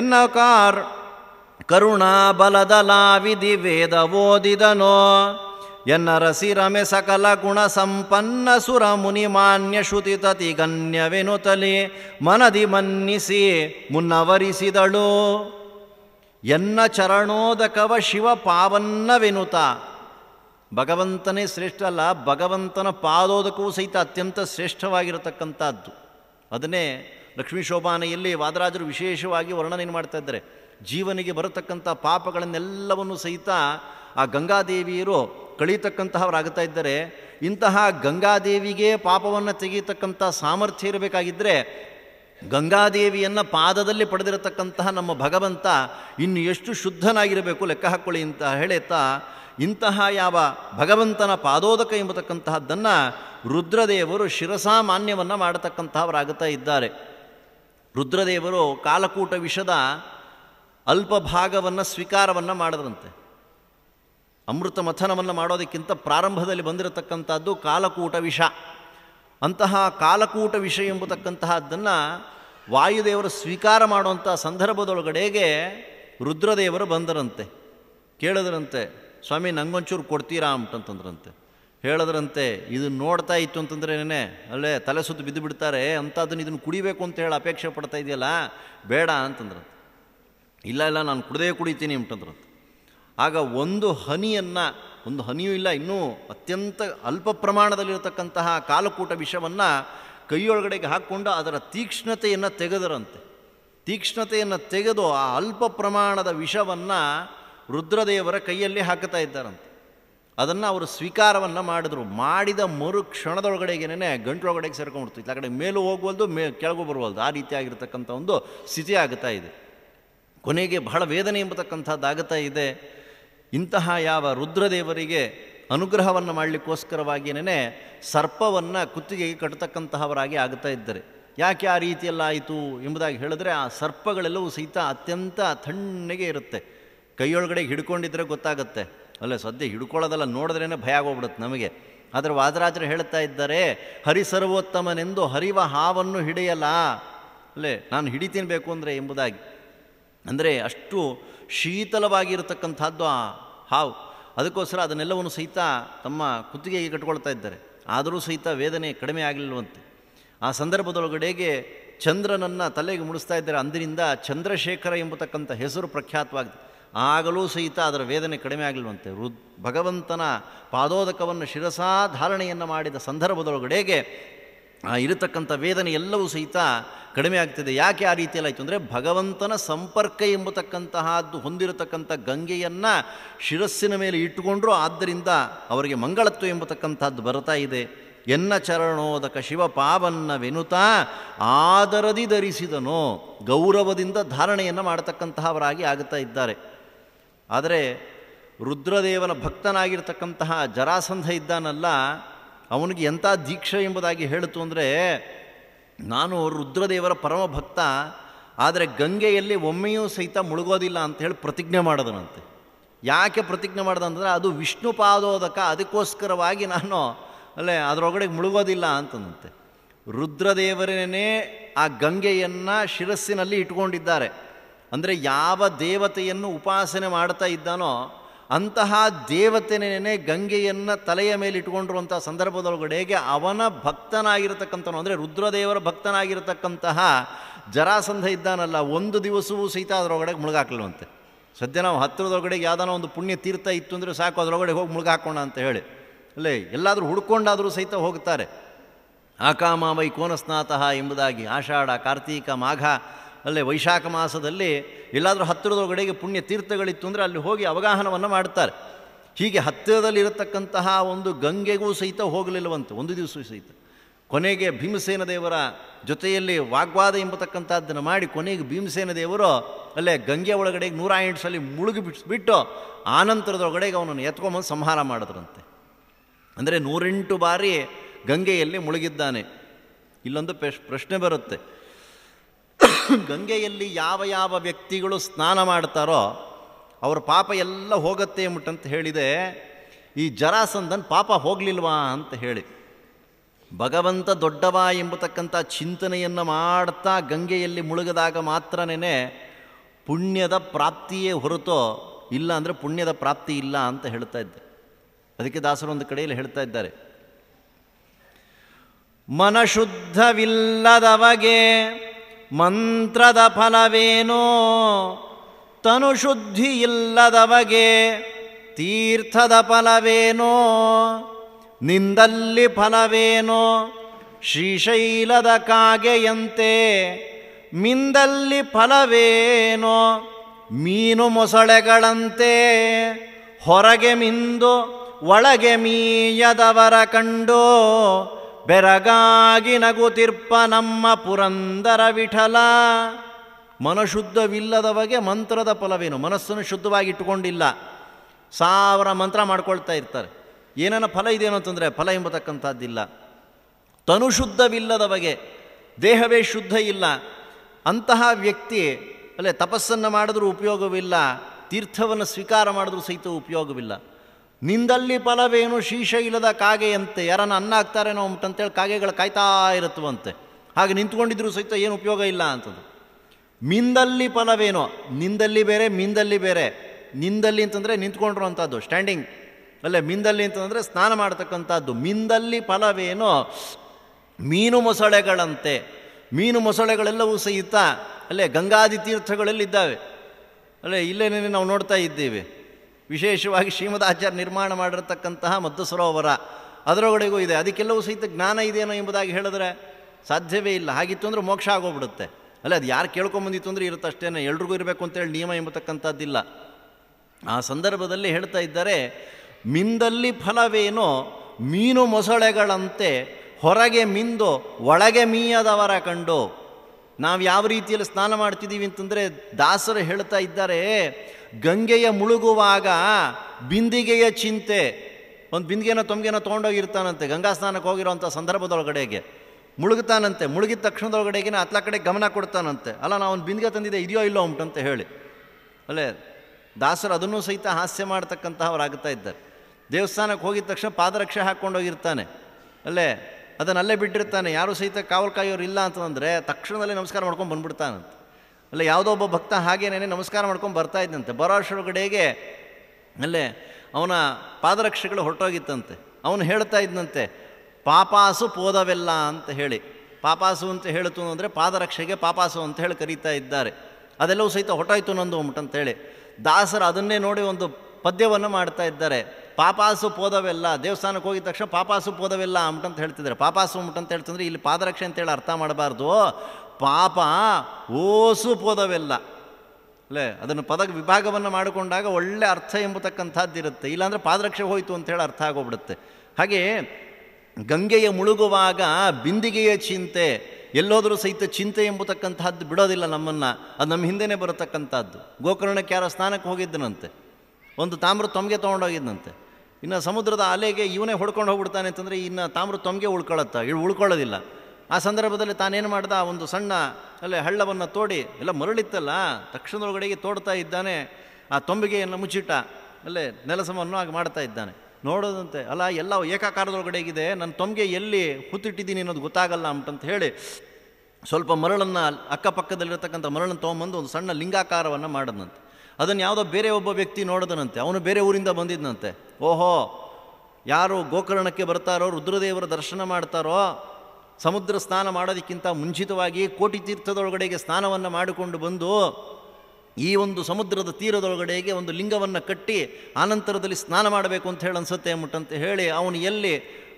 ಎನ್ನ ಕಾರ್ ಕರುಣಾ ಬಲದ ಲಾವಿಧಿ ವೇದ ಓದಿದನೋ ಎನ್ನ ಎನ್ನರಸಿರಮೆ ಸಕಲ ಗುಣ ಸಂಪನ್ನ ಸುರ ಮುನಿ ಮಾನ್ಯ ಶ್ರುತಿ ತತಿ ತಲೆ ಮನದಿ ಮನ್ನಿಸಿ ಮುನ್ನವರಿಸಿದಳು ಎನ್ನ ಚರಣೋದಕವ ಶಿವ ಪಾವನ್ನವೆನುತ ಭಗವಂತನೇ ಶ್ರೇಷ್ಠ ಅಲ್ಲ ಭಗವಂತನ ಪಾದೋದಕವೂ ಸಹಿತ ಅತ್ಯಂತ ಶ್ರೇಷ್ಠವಾಗಿರತಕ್ಕಂಥದ್ದು ಅದನ್ನೇ ಲಕ್ಷ್ಮೀ ಶೋಭಾನೆಯಲ್ಲಿ ವಾದರಾಜರು ವಿಶೇಷವಾಗಿ ವರ್ಣನೆ ಮಾಡ್ತಾ ಇದ್ದಾರೆ ಜೀವನಿಗೆ ಬರತಕ್ಕಂಥ ಪಾಪಗಳನ್ನೆಲ್ಲವನ್ನು ಸಹಿತ ಆ ಗಂಗಾದೇವಿಯರು ಕಳೀತಕ್ಕಂತಹವರಾಗ್ತಾ ಇದ್ದರೆ ಇಂತಹ ಗಂಗಾದೇವಿಗೆ ಪಾಪವನ್ನು ತೆಗೆಯತಕ್ಕಂಥ ಸಾಮರ್ಥ್ಯ ಇರಬೇಕಾಗಿದ್ದರೆ ಗಂಗಾದೇವಿಯನ್ನು ಪಾದದಲ್ಲಿ ಪಡೆದಿರತಕ್ಕಂತಹ ನಮ್ಮ ಭಗವಂತ ಇನ್ನು ಎಷ್ಟು ಶುದ್ಧನಾಗಿರಬೇಕು ಲೆಕ್ಕ ಹಾಕ್ಕೊಳ್ಳಿ ಅಂತ ಹೇಳುತ್ತಾ ಇಂತಹ ಯಾವ ಭಗವಂತನ ಪಾದೋದಕ ಎಂಬತಕ್ಕಂತಹದ್ದನ್ನು ರುದ್ರದೇವರು ಶಿರಸಾಮಾನ್ಯವನ್ನು ಮಾಡತಕ್ಕಂತಹವರಾಗುತ್ತಾ ಇದ್ದಾರೆ ರುದ್ರದೇವರು ಕಾಲಕೂಟ ವಿಷದ ಅಲ್ಪ ಭಾಗವನ್ನು ಸ್ವೀಕಾರವನ್ನು ಮಾಡದಂತೆ ಅಮೃತ ಮಥನವನ್ನು ಮಾಡೋದಕ್ಕಿಂತ ಪ್ರಾರಂಭದಲ್ಲಿ ಬಂದಿರತಕ್ಕಂಥದ್ದು ಕಾಲಕೂಟ ವಿಷ ಅಂತಹ ಕಾಲಕೂಟ ವಿಷ ಎಂಬತಕ್ಕಂತಹದ್ದನ್ನು ವಾಯುದೇವರು ಸ್ವೀಕಾರ ಮಾಡುವಂಥ ಸಂದರ್ಭದೊಳಗಡೆಗೆ ರುದ್ರದೇವರು ಬಂದರಂತೆ ಕೇಳಿದ್ರಂತೆ ಸ್ವಾಮಿ ನಂಗೊಂಚೂರು ಕೊಡ್ತೀರಾ ಅಂತಂತಂದ್ರಂತೆ ಹೇಳಿದ್ರಂತೆ ಇದನ್ನು ನೋಡ್ತಾ ಇತ್ತು ಅಂತಂದ್ರೆ ನೆನೆ ಅಲ್ಲೇ ತಲೆ ಸುತ್ತು ಬಿದ್ದು ಬಿಡ್ತಾರೆ ಅಂಥದ್ದನ್ನು ಇದನ್ನು ಕುಡಿಬೇಕು ಅಂತ ಹೇಳಿ ಅಪೇಕ್ಷೆ ಪಡ್ತಾ ಇದೆಯಲ್ಲ ಬೇಡ ಅಂತಂದ್ರಂತೆ ಇಲ್ಲ ಇಲ್ಲ ನಾನು ಕುಡದೇ ಕುಡಿತೀನಿ ಅಂತಂದ್ರಂತೆ ಆಗ ಒಂದು ಹನಿಯನ್ನು ಒಂದು ಹನಿಯೂ ಇಲ್ಲ ಇನ್ನೂ ಅತ್ಯಂತ ಅಲ್ಪ ಪ್ರಮಾಣದಲ್ಲಿರತಕ್ಕಂತಹ ಕಾಲಕೂಟ ವಿಷವನ್ನು ಕೈಯೊಳಗಡೆಗೆ ಹಾಕ್ಕೊಂಡು ಅದರ ತೀಕ್ಷ್ಣತೆಯನ್ನು ತೆಗೆದರಂತೆ ತೀಕ್ಷ್ಣತೆಯನ್ನು ತೆಗೆದು ಆ ಅಲ್ಪ ಪ್ರಮಾಣದ ವಿಷವನ್ನು ರುದ್ರದೇವರ ಕೈಯಲ್ಲಿ ಹಾಕುತ್ತಾ ಇದ್ದಾರಂತೆ ಅದನ್ನು ಅವರು ಸ್ವೀಕಾರವನ್ನು ಮಾಡಿದರು ಮಾಡಿದ ಮರು ಕ್ಷಣದೊಳಗಡೆಗೇನೆ ಸೇರ್ಕೊಂಡು ಸೇರ್ಕೊಂಡ್ಬಿಡ್ತು ಇಲ್ಲ ಕಡೆ ಮೇಲೂ ಹೋಗುವಲ್ದು ಮೇ ಕೆಳಗೂ ಬರುವಲ್ದು ಆ ರೀತಿಯಾಗಿರ್ತಕ್ಕಂಥ ಒಂದು ಸ್ಥಿತಿ ಆಗುತ್ತಾ ಇದೆ ಕೊನೆಗೆ ಬಹಳ ವೇದನೆ ಎಂಬತಕ್ಕಂಥದ್ದಾಗುತ್ತಾ ಇದೆ ಇಂತಹ ಯಾವ ರುದ್ರದೇವರಿಗೆ ಅನುಗ್ರಹವನ್ನು ಮಾಡಲಿಕ್ಕೋಸ್ಕರವಾಗಿಯೇ ಸರ್ಪವನ್ನು ಕುತ್ತಿಗೆಗೆ ಕಟ್ಟತಕ್ಕಂತಹವರಾಗಿ ಆಗ್ತಾ ಇದ್ದಾರೆ ಯಾಕೆ ಆ ರೀತಿಯೆಲ್ಲ ಆಯಿತು ಎಂಬುದಾಗಿ ಹೇಳಿದ್ರೆ ಆ ಸರ್ಪಗಳೆಲ್ಲವೂ ಸಹಿತ ಅತ್ಯಂತ ತಣ್ಣಗೆ ಇರುತ್ತೆ ಕೈಯೊಳಗಡೆ ಹಿಡ್ಕೊಂಡಿದ್ರೆ ಗೊತ್ತಾಗುತ್ತೆ ಅಲ್ಲ ಸದ್ಯ ಹಿಡ್ಕೊಳ್ಳೋದೆಲ್ಲ ನೋಡಿದ್ರೇ ಭಯ ಆಗೋಗ್ಬಿಡುತ್ತೆ ನಮಗೆ ಆದರೆ ವಾದರಾಜರು ಹೇಳ್ತಾ ಇದ್ದಾರೆ ಹರಿ ಸರ್ವೋತ್ತಮನೆಂದು ಹರಿವ ಹಾವನ್ನು ಹಿಡಿಯಲ್ಲ ಅಲ್ಲೇ ನಾನು ಹಿಡಿತೀನಿ ಬೇಕು ಅಂದರೆ ಎಂಬುದಾಗಿ ಅಂದರೆ ಅಷ್ಟು ಶೀತಲವಾಗಿರತಕ್ಕಂಥದ್ದು ಆ ಹಾವು ಅದಕ್ಕೋಸ್ಕರ ಅದನ್ನೆಲ್ಲವನ್ನು ಸಹಿತ ತಮ್ಮ ಕುತ್ತಿಗೆಗೆ ಕಟ್ಕೊಳ್ತಾ ಇದ್ದಾರೆ ಆದರೂ ಸಹಿತ ವೇದನೆ ಕಡಿಮೆ ಆಗಲಿಲ್ಲವಂತೆ ಆ ಸಂದರ್ಭದೊಳಗಡೆಗೆ ಚಂದ್ರನನ್ನು ತಲೆಗೆ ಮುಡಿಸ್ತಾ ಇದ್ದಾರೆ ಅಂದಿನಿಂದ ಚಂದ್ರಶೇಖರ ಎಂಬತಕ್ಕಂಥ ಹೆಸರು ಪ್ರಖ್ಯಾತವಾಗಿದೆ ಆಗಲೂ ಸಹಿತ ಅದರ ವೇದನೆ ಕಡಿಮೆ ಆಗಲಿಲ್ವಂತೆ ವೃದ್ ಭಗವಂತನ ಪಾದೋದಕವನ್ನು ಶಿರಸಾಧಾರಣೆಯನ್ನು ಮಾಡಿದ ಸಂದರ್ಭದೊಳಗಡೆಗೆ ಇರತಕ್ಕಂಥ ವೇದನೆ ಎಲ್ಲವೂ ಸಹಿತ ಕಡಿಮೆ ಆಗ್ತಿದೆ ಯಾಕೆ ಆ ರೀತಿಯಲ್ಲಿ ಆಯಿತು ಅಂದರೆ ಭಗವಂತನ ಸಂಪರ್ಕ ಎಂಬತಕ್ಕಂತಹದ್ದು ಹೊಂದಿರತಕ್ಕಂಥ ಗಂಗೆಯನ್ನು ಶಿರಸ್ಸಿನ ಮೇಲೆ ಇಟ್ಟುಕೊಂಡ್ರು ಆದ್ದರಿಂದ ಅವರಿಗೆ ಮಂಗಳತ್ವ ಎಂಬತಕ್ಕಂಥದ್ದು ಬರ್ತಾ ಇದೆ ಎನ್ನ ಚರಣೋದಕ ಶಿವ ಪಾವನ್ನ ವೆನುತಾ ಆದರದಿ ಧರಿಸಿದನು ಗೌರವದಿಂದ ಧಾರಣೆಯನ್ನು ಮಾಡತಕ್ಕಂತಹವರಾಗಿ ಆಗುತ್ತಾ ಇದ್ದಾರೆ ಆದರೆ ರುದ್ರದೇವನ ಭಕ್ತನಾಗಿರ್ತಕ್ಕಂತಹ ಜರಾಸಂಧ ಇದ್ದಾನಲ್ಲ ಅವನಿಗೆ ಎಂಥ ದೀಕ್ಷೆ ಎಂಬುದಾಗಿ ಹೇಳಿತು ಅಂದರೆ ನಾನು ರುದ್ರದೇವರ ಪರಮ ಭಕ್ತ ಆದರೆ ಗಂಗೆಯಲ್ಲಿ ಒಮ್ಮೆಯೂ ಸಹಿತ ಮುಳುಗೋದಿಲ್ಲ ಅಂತ ಹೇಳಿ ಪ್ರತಿಜ್ಞೆ ಮಾಡಿದನಂತೆ ಯಾಕೆ ಪ್ರತಿಜ್ಞೆ ಮಾಡಿದಂತಂದರೆ ಅದು ವಿಷ್ಣು ಪಾದೋದಕ ಅದಕ್ಕೋಸ್ಕರವಾಗಿ ನಾನು ಅಲ್ಲೇ ಅದರೊಳಗಡೆ ಮುಳುಗೋದಿಲ್ಲ ಅಂತಂದಂತೆ ರುದ್ರದೇವರೇ ಆ ಗಂಗೆಯನ್ನು ಶಿರಸ್ಸಿನಲ್ಲಿ ಇಟ್ಕೊಂಡಿದ್ದಾರೆ ಅಂದರೆ ಯಾವ ದೇವತೆಯನ್ನು ಉಪಾಸನೆ ಮಾಡ್ತಾ ಇದ್ದಾನೋ ಅಂತಹ ದೇವತೆನೇ ಗಂಗೆಯನ್ನು ತಲೆಯ ಮೇಲೆ ಸಂದರ್ಭದೊಳಗಡೆ ಸಂದರ್ಭದೊಳಗಡೆಗೆ ಅವನ ಭಕ್ತನಾಗಿರತಕ್ಕಂಥನು ಅಂದರೆ ರುದ್ರದೇವರ ಭಕ್ತನಾಗಿರತಕ್ಕಂತಹ ಜರಾಸಂಧ ಇದ್ದಾನಲ್ಲ ಒಂದು ದಿವಸವೂ ಸಹಿತ ಅದರೊಳಗಡೆ ಮುಳುಗಾಕ್ಲವಂತೆ ಸದ್ಯ ನಾವು ಹತ್ತಿರದೊಳಗಡೆಗೆ ಯಾವುದಾನ ಒಂದು ಪುಣ್ಯ ತೀರ್ಥ ಇತ್ತು ಅಂದರೆ ಸಾಕು ಅದರೊಳಗಡೆ ಹೋಗಿ ಮುಳುಗಾಕೋಣ ಅಂತ ಹೇಳಿ ಅಲ್ಲೇ ಎಲ್ಲಾದರೂ ಹುಡ್ಕೊಂಡಾದರೂ ಸಹಿತ ಹೋಗ್ತಾರೆ ಆಕಾಮಾವೈ ಕೋನಸ್ನಾತಃ ಎಂಬುದಾಗಿ ಆಷಾಢ ಕಾರ್ತೀಕ ಮಾಘ ಅಲ್ಲೇ ವೈಶಾಖ ಮಾಸದಲ್ಲಿ ಎಲ್ಲಾದರೂ ಹತ್ತಿರದೊಳಗಡೆಗೆ ಪುಣ್ಯ ತೀರ್ಥಗಳಿತ್ತು ಅಂದರೆ ಅಲ್ಲಿ ಹೋಗಿ ಅವಗಾಹನವನ್ನು ಮಾಡ್ತಾರೆ ಹೀಗೆ ಹತ್ತಿರದಲ್ಲಿರತಕ್ಕಂತಹ ಒಂದು ಗಂಗೆಗೂ ಸಹಿತ ಹೋಗಲಿಲ್ಲವಂತೆ ಒಂದು ದಿವಸ ಸಹಿತ ಕೊನೆಗೆ ಭೀಮಸೇನ ದೇವರ ಜೊತೆಯಲ್ಲಿ ವಾಗ್ವಾದ ಎಂಬತಕ್ಕಂಥದ್ದನ್ನು ಮಾಡಿ ಕೊನೆಗೆ ಭೀಮಸೇನ ದೇವರು ಅಲ್ಲೇ ಗಂಗೆ ಒಳಗಡೆಗೆ ನೂರ ಎಂಟು ಸಲ ಮುಳುಗಿ ಬಿಟ್ಟು ಆನಂತರದೊಳಗಡೆಗೆ ಅವನನ್ನು ಎತ್ಕೊಂಬಂದು ಸಂಹಾರ ಮಾಡಿದ್ರಂತೆ ಅಂದರೆ ನೂರೆಂಟು ಬಾರಿ ಗಂಗೆಯಲ್ಲಿ ಮುಳುಗಿದ್ದಾನೆ ಇಲ್ಲೊಂದು ಪ್ರಶ್ನೆ ಬರುತ್ತೆ ಗಂಗೆಯಲ್ಲಿ ಯಾವ ಯಾವ ವ್ಯಕ್ತಿಗಳು ಸ್ನಾನ ಮಾಡ್ತಾರೋ ಅವ್ರ ಪಾಪ ಎಲ್ಲ ಹೋಗುತ್ತೆ ಮುಟ್ಟಂತ ಹೇಳಿದೆ ಈ ಜರಾಸಂದನ್ ಪಾಪ ಹೋಗಲಿಲ್ವಾ ಅಂತ ಹೇಳಿ ಭಗವಂತ ದೊಡ್ಡವ ಎಂಬತಕ್ಕಂಥ ಚಿಂತನೆಯನ್ನು ಮಾಡ್ತಾ ಗಂಗೆಯಲ್ಲಿ ಮುಳುಗದಾಗ ಮಾತ್ರನೇ ಪುಣ್ಯದ ಪ್ರಾಪ್ತಿಯೇ ಹೊರತೋ ಇಲ್ಲ ಅಂದರೆ ಪುಣ್ಯದ ಪ್ರಾಪ್ತಿ ಇಲ್ಲ ಅಂತ ಹೇಳ್ತಾ ಇದ್ದೆ ಅದಕ್ಕೆ ದಾಸರು ಒಂದು ಕಡೆಯಲ್ಲಿ ಹೇಳ್ತಾ ಇದ್ದಾರೆ ಮನಶುದ್ಧವಿಲ್ಲದವಗೆ ಮಂತ್ರದ ಫಲವೇನೋ ತನುಶುದ್ಧಿ ಇಲ್ಲದವಗೆ ತೀರ್ಥದ ಫಲವೇನೋ ನಿಂದಲ್ಲಿ ಫಲವೇನೋ ಶ್ರೀಶೈಲದ ಕಾಗೆಯಂತೆ ಮಿಂದಲ್ಲಿ ಫಲವೇನೋ ಮೀನು ಮೊಸಳೆಗಳಂತೆ ಹೊರಗೆ ಮಿಂದು ಒಳಗೆ ಮೀಯದವರ ಕಂಡು ಬೆರಗಾಗಿ ನಗುತಿರ್ಪ ನಮ್ಮ ಪುರಂದರ ವಿಠಲ ಮನಶುದ್ಧವಿಲ್ಲದವಗೆ ಮಂತ್ರದ ಫಲವೇನು ಮನಸ್ಸನ್ನು ಇಟ್ಟುಕೊಂಡಿಲ್ಲ ಸಾವಿರ ಮಂತ್ರ ಮಾಡ್ಕೊಳ್ತಾ ಇರ್ತಾರೆ ಏನೇನೋ ಫಲ ಇದೇನೋ ಅಂತಂದರೆ ಫಲ ಎಂಬತಕ್ಕಂಥದ್ದಿಲ್ಲ ತನು ಶುದ್ಧವಿಲ್ಲದವಗೆ ದೇಹವೇ ಶುದ್ಧ ಇಲ್ಲ ಅಂತಹ ವ್ಯಕ್ತಿ ಅಲ್ಲೇ ತಪಸ್ಸನ್ನು ಮಾಡಿದ್ರೂ ಉಪಯೋಗವಿಲ್ಲ ತೀರ್ಥವನ್ನು ಸ್ವೀಕಾರ ಮಾಡಿದ್ರೂ ಸಹಿತ ಉಪಯೋಗವಿಲ್ಲ ನಿಂದಲ್ಲಿ ಫಲವೇನು ಕಾಗೆ ಕಾಗೆಯಂತೆ ಯಾರನ್ನ ಅನ್ನ ಹಾಕ್ತಾರೇನೋ ಅಂತೇಳಿ ಕಾಗೆಗಳು ಕಾಯ್ತಾ ಇರುತ್ತವಂತೆ ಹಾಗೆ ನಿಂತ್ಕೊಂಡಿದ್ರು ಸಹಿತ ಏನು ಉಪಯೋಗ ಇಲ್ಲ ಅಂತದ್ದು ಮಿಂದಲ್ಲಿ ಫಲವೇನೋ ನಿಂದಲ್ಲಿ ಬೇರೆ ಮಿಂದಲ್ಲಿ ಬೇರೆ ನಿಂದಲ್ಲಿ ಅಂತಂದರೆ ನಿಂತ್ಕೊಂಡ್ರು ಅಂಥದ್ದು ಸ್ಟ್ಯಾಂಡಿಂಗ್ ಅಲ್ಲೇ ಮಿಂದಲ್ಲಿ ಅಂತಂದರೆ ಸ್ನಾನ ಮಾಡ್ತಕ್ಕಂಥದ್ದು ಮಿಂದಲ್ಲಿ ಫಲವೇನೋ ಮೀನು ಮೊಸಳೆಗಳಂತೆ ಮೀನು ಮೊಸಳೆಗಳೆಲ್ಲವೂ ಸಹಿತ ಅಲ್ಲೇ ಗಂಗಾದಿ ಇದ್ದಾವೆ ಅಲ್ಲೇ ಇಲ್ಲೇನೇ ನಾವು ನೋಡ್ತಾ ಇದ್ದೀವಿ ವಿಶೇಷವಾಗಿ ಶ್ರೀಮದಾಚಾರ್ಯ ನಿರ್ಮಾಣ ಮಾಡಿರತಕ್ಕಂತಹ ಮದ್ದು ಸರೋವರ ಅದರೊಳಗೂ ಇದೆ ಅದಕ್ಕೆಲ್ಲವೂ ಸಹಿತ ಜ್ಞಾನ ಇದೇನೋ ಎಂಬುದಾಗಿ ಹೇಳಿದ್ರೆ ಸಾಧ್ಯವೇ ಇಲ್ಲ ಹಾಗಿತ್ತು ಅಂದರೆ ಮೋಕ್ಷ ಆಗೋಗ್ಬಿಡುತ್ತೆ ಅಲ್ಲ ಅದು ಯಾರು ಕೇಳ್ಕೊಂಬಂದಿತ್ತು ಅಂದರೆ ಇರುತ್ತಷ್ಟೇನೆ ಎಲ್ರಿಗೂ ಇರಬೇಕು ಅಂತೇಳಿ ನಿಯಮ ಎಂಬತಕ್ಕಂಥದ್ದಿಲ್ಲ ಆ ಸಂದರ್ಭದಲ್ಲಿ ಹೇಳ್ತಾ ಇದ್ದಾರೆ ಮಿಂದಲ್ಲಿ ಫಲವೇನೋ ಮೀನು ಮೊಸಳೆಗಳಂತೆ ಹೊರಗೆ ಮಿಂದು ಒಳಗೆ ಮೀಯದವರ ಕಂಡು ನಾವು ಯಾವ ರೀತಿಯಲ್ಲಿ ಸ್ನಾನ ಮಾಡ್ತಿದ್ದೀವಿ ಅಂತಂದರೆ ದಾಸರು ಹೇಳ್ತಾ ಇದ್ದಾರೆ ಗಂಗೆಯ ಮುಳುಗುವಾಗ ಬಿಂದಿಗೆಯ ಚಿಂತೆ ಒಂದು ಬಿಂದಿಗೆನ ತೊಂಗೆನೋ ತೊಗೊಂಡೋಗಿರ್ತಾನಂತೆ ಗಂಗಾ ಸ್ನಾನಕ್ಕೆ ಹೋಗಿರೋಂಥ ಸಂದರ್ಭದೊಳಗಡೆಗೆ ಮುಳುಗುತ್ತಾನಂತೆ ಮುಳುಗಿದ ತಕ್ಷಣದೊಳಗಡೆಗೆ ಅತ್ಲ ಕಡೆ ಗಮನ ಕೊಡ್ತಾನಂತೆ ಅಲ್ಲ ನಾವು ಒಂದು ಬಿಂದಿಗೆ ತಂದಿದ್ದೆ ಇದೆಯೋ ಇಲ್ಲೋ ಅಂತ ಹೇಳಿ ಅಲ್ಲೇ ದಾಸರು ಅದನ್ನು ಸಹಿತ ಹಾಸ್ಯ ಮಾಡ್ತಕ್ಕಂತಹವರಾಗ್ತಾ ಇದ್ದಾರೆ ದೇವಸ್ಥಾನಕ್ಕೆ ಹೋಗಿದ ತಕ್ಷಣ ಪಾದರಕ್ಷೆ ಹಾಕ್ಕೊಂಡೋಗಿರ್ತಾನೆ ಅಲ್ಲೇ ಅದನ್ನಲ್ಲೇ ಬಿಟ್ಟಿರ್ತಾನೆ ಯಾರು ಸಹಿತ ಕಾವಲು ಕಾಯೋರು ಇಲ್ಲ ಅಂತಂದರೆ ತಕ್ಷಣದಲ್ಲೇ ನಮಸ್ಕಾರ ಮಾಡ್ಕೊಂಡು ಬಂದ್ಬಿಡ್ತಾನಂತೆ ಅಲ್ಲ ಯಾವುದೋ ಒಬ್ಬ ಭಕ್ತ ಹಾಗೇನೇ ನಮಸ್ಕಾರ ಮಾಡ್ಕೊಂಡು ಬರ್ತಾ ಇದ್ದಂತೆ ಬರೋಷ್ಟರೊಳಗಡೆಗೆ ಅಲ್ಲೇ ಅವನ ಪಾದರಕ್ಷೆಗಳು ಹೊರಟೋಗಿತ್ತಂತೆ ಅವನು ಹೇಳ್ತಾ ಇದ್ದಂತೆ ಪಾಪಾಸು ಪೋದವೆಲ್ಲ ಅಂತ ಹೇಳಿ ಪಾಪಾಸು ಅಂತ ಹೇಳ್ತು ಅಂದರೆ ಪಾದರಕ್ಷೆಗೆ ಪಾಪಾಸು ಅಂತ ಹೇಳಿ ಕರೀತಾ ಇದ್ದಾರೆ ಅದೆಲ್ಲವೂ ಸಹಿತ ಹೊರಟೋಯ್ತು ನಂದು ಹೇಳಿ ದಾಸರು ಅದನ್ನೇ ನೋಡಿ ಒಂದು ಪದ್ಯವನ್ನು ಮಾಡ್ತಾ ಇದ್ದಾರೆ ಪಾಪಾಸು ಪೋದವೆಲ್ಲ ದೇವಸ್ಥಾನಕ್ಕೆ ಹೋಗಿದ ತಕ್ಷಣ ಪಾಪಾಸು ಪೋದವೆಲ್ಲ ಅಂತ ಹೇಳ್ತಿದ್ದಾರೆ ಪಾಪಾಸು ಅಂತ ಹೇಳ್ತಂದ್ರೆ ಇಲ್ಲಿ ಪಾದರಕ್ಷೆ ಅಂತೇಳಿ ಅರ್ಥ ಮಾಡಬಾರ್ದು ಪಾಪ ಓಸು ಪೋದವೆಲ್ಲ ಅಲ್ಲೇ ಅದನ್ನು ಪದ ವಿಭಾಗವನ್ನು ಮಾಡಿಕೊಂಡಾಗ ಒಳ್ಳೆ ಅರ್ಥ ಎಂಬತಕ್ಕಂಥದ್ದಿರುತ್ತೆ ಇಲ್ಲಾಂದರೆ ಪಾದರಕ್ಷೆ ಹೋಯಿತು ಅಂತೇಳಿ ಅರ್ಥ ಆಗೋಗ್ಬಿಡುತ್ತೆ ಹಾಗೆ ಗಂಗೆಯ ಮುಳುಗುವಾಗ ಬಿಂದಿಗೆಯ ಚಿಂತೆ ಎಲ್ಲೋದರೂ ಸಹಿತ ಚಿಂತೆ ಎಂಬತಕ್ಕಂಥದ್ದು ಬಿಡೋದಿಲ್ಲ ನಮ್ಮನ್ನು ಅದು ನಮ್ಮ ಹಿಂದೆನೇ ಬರತಕ್ಕಂಥದ್ದು ಗೋಕರ್ಣಕ್ಕೆ ಯಾರೋ ಸ್ನಾನಕ್ಕೆ ಹೋಗಿದ್ದನಂತೆ ಒಂದು ತಾಮ್ರ ತೊಮಗೆ ತೊಗೊಂಡೋಗಿದ್ದನಂತೆ ಇನ್ನು ಸಮುದ್ರದ ಅಲೆಗೆ ಇವನೇ ಹೊಡ್ಕೊಂಡು ಹೋಗ್ಬಿಡ್ತಾನೆ ಅಂತಂದರೆ ಇನ್ನು ತಾಮ್ರ ತೊಮಗೆ ಉಳ್ಕೊಳ್ಳುತ್ತಾ ಇಳು ಉಳ್ಕೊಳ್ಳೋದಿಲ್ಲ ಆ ಸಂದರ್ಭದಲ್ಲಿ ತಾನೇನು ಮಾಡ್ದ ಒಂದು ಸಣ್ಣ ಅಲ್ಲೇ ಹಳ್ಳವನ್ನು ತೋಡಿ ಎಲ್ಲ ಮರಳಿತ್ತಲ್ಲ ತಕ್ಷಣದೊಳಗಡೆಗೆ ತೋಡ್ತಾ ಇದ್ದಾನೆ ಆ ತೊಂಬಿಗೆಯನ್ನು ಮುಚ್ಚಿಟ್ಟ ಅಲ್ಲೇ ನೆಲಸಮವನ್ನು ಆಗ ಮಾಡ್ತಾ ಇದ್ದಾನೆ ನೋಡೋದಂತೆ ಅಲ್ಲ ಎಲ್ಲ ಏಕಾಕಾರದೊಳಗಡೆಗಿದೆ ನನ್ನ ತೊಂಬಿಗೆ ಎಲ್ಲಿ ಹುತ್ತಿಟ್ಟಿದ್ದೀನಿ ಅನ್ನೋದು ಗೊತ್ತಾಗಲ್ಲ ಅಂತಂತ ಹೇಳಿ ಸ್ವಲ್ಪ ಮರಳನ್ನು ಅಕ್ಕಪಕ್ಕದಲ್ಲಿರತಕ್ಕಂಥ ಮರಳನ್ನು ತೊಗೊಂಬಂದು ಒಂದು ಸಣ್ಣ ಲಿಂಗಾಕಾರವನ್ನು ಮಾಡದಂತೆ ಅದನ್ನು ಯಾವುದೋ ಬೇರೆ ಒಬ್ಬ ವ್ಯಕ್ತಿ ನೋಡಿದನಂತೆ ಅವನು ಬೇರೆ ಊರಿಂದ ಬಂದಿದ್ದನಂತೆ ಓಹೋ ಯಾರು ಗೋಕರ್ಣಕ್ಕೆ ಬರ್ತಾರೋ ರುದ್ರದೇವರ ದರ್ಶನ ಮಾಡ್ತಾರೋ ಸಮುದ್ರ ಸ್ನಾನ ಮಾಡೋದಕ್ಕಿಂತ ಮುಂಚಿತವಾಗಿ ಕೋಟಿ ತೀರ್ಥದೊಳಗಡೆಗೆ ಸ್ನಾನವನ್ನು ಮಾಡಿಕೊಂಡು ಬಂದು ಈ ಒಂದು ಸಮುದ್ರದ ತೀರದೊಳಗಡೆಗೆ ಒಂದು ಲಿಂಗವನ್ನು ಕಟ್ಟಿ ಆನಂತರದಲ್ಲಿ ಸ್ನಾನ ಮಾಡಬೇಕು ಅಂತ ಹೇಳಿ ಅನ್ಸುತ್ತೆ ಮುಟ್ಟಂತ ಹೇಳಿ ಅವನು ಎಲ್ಲಿ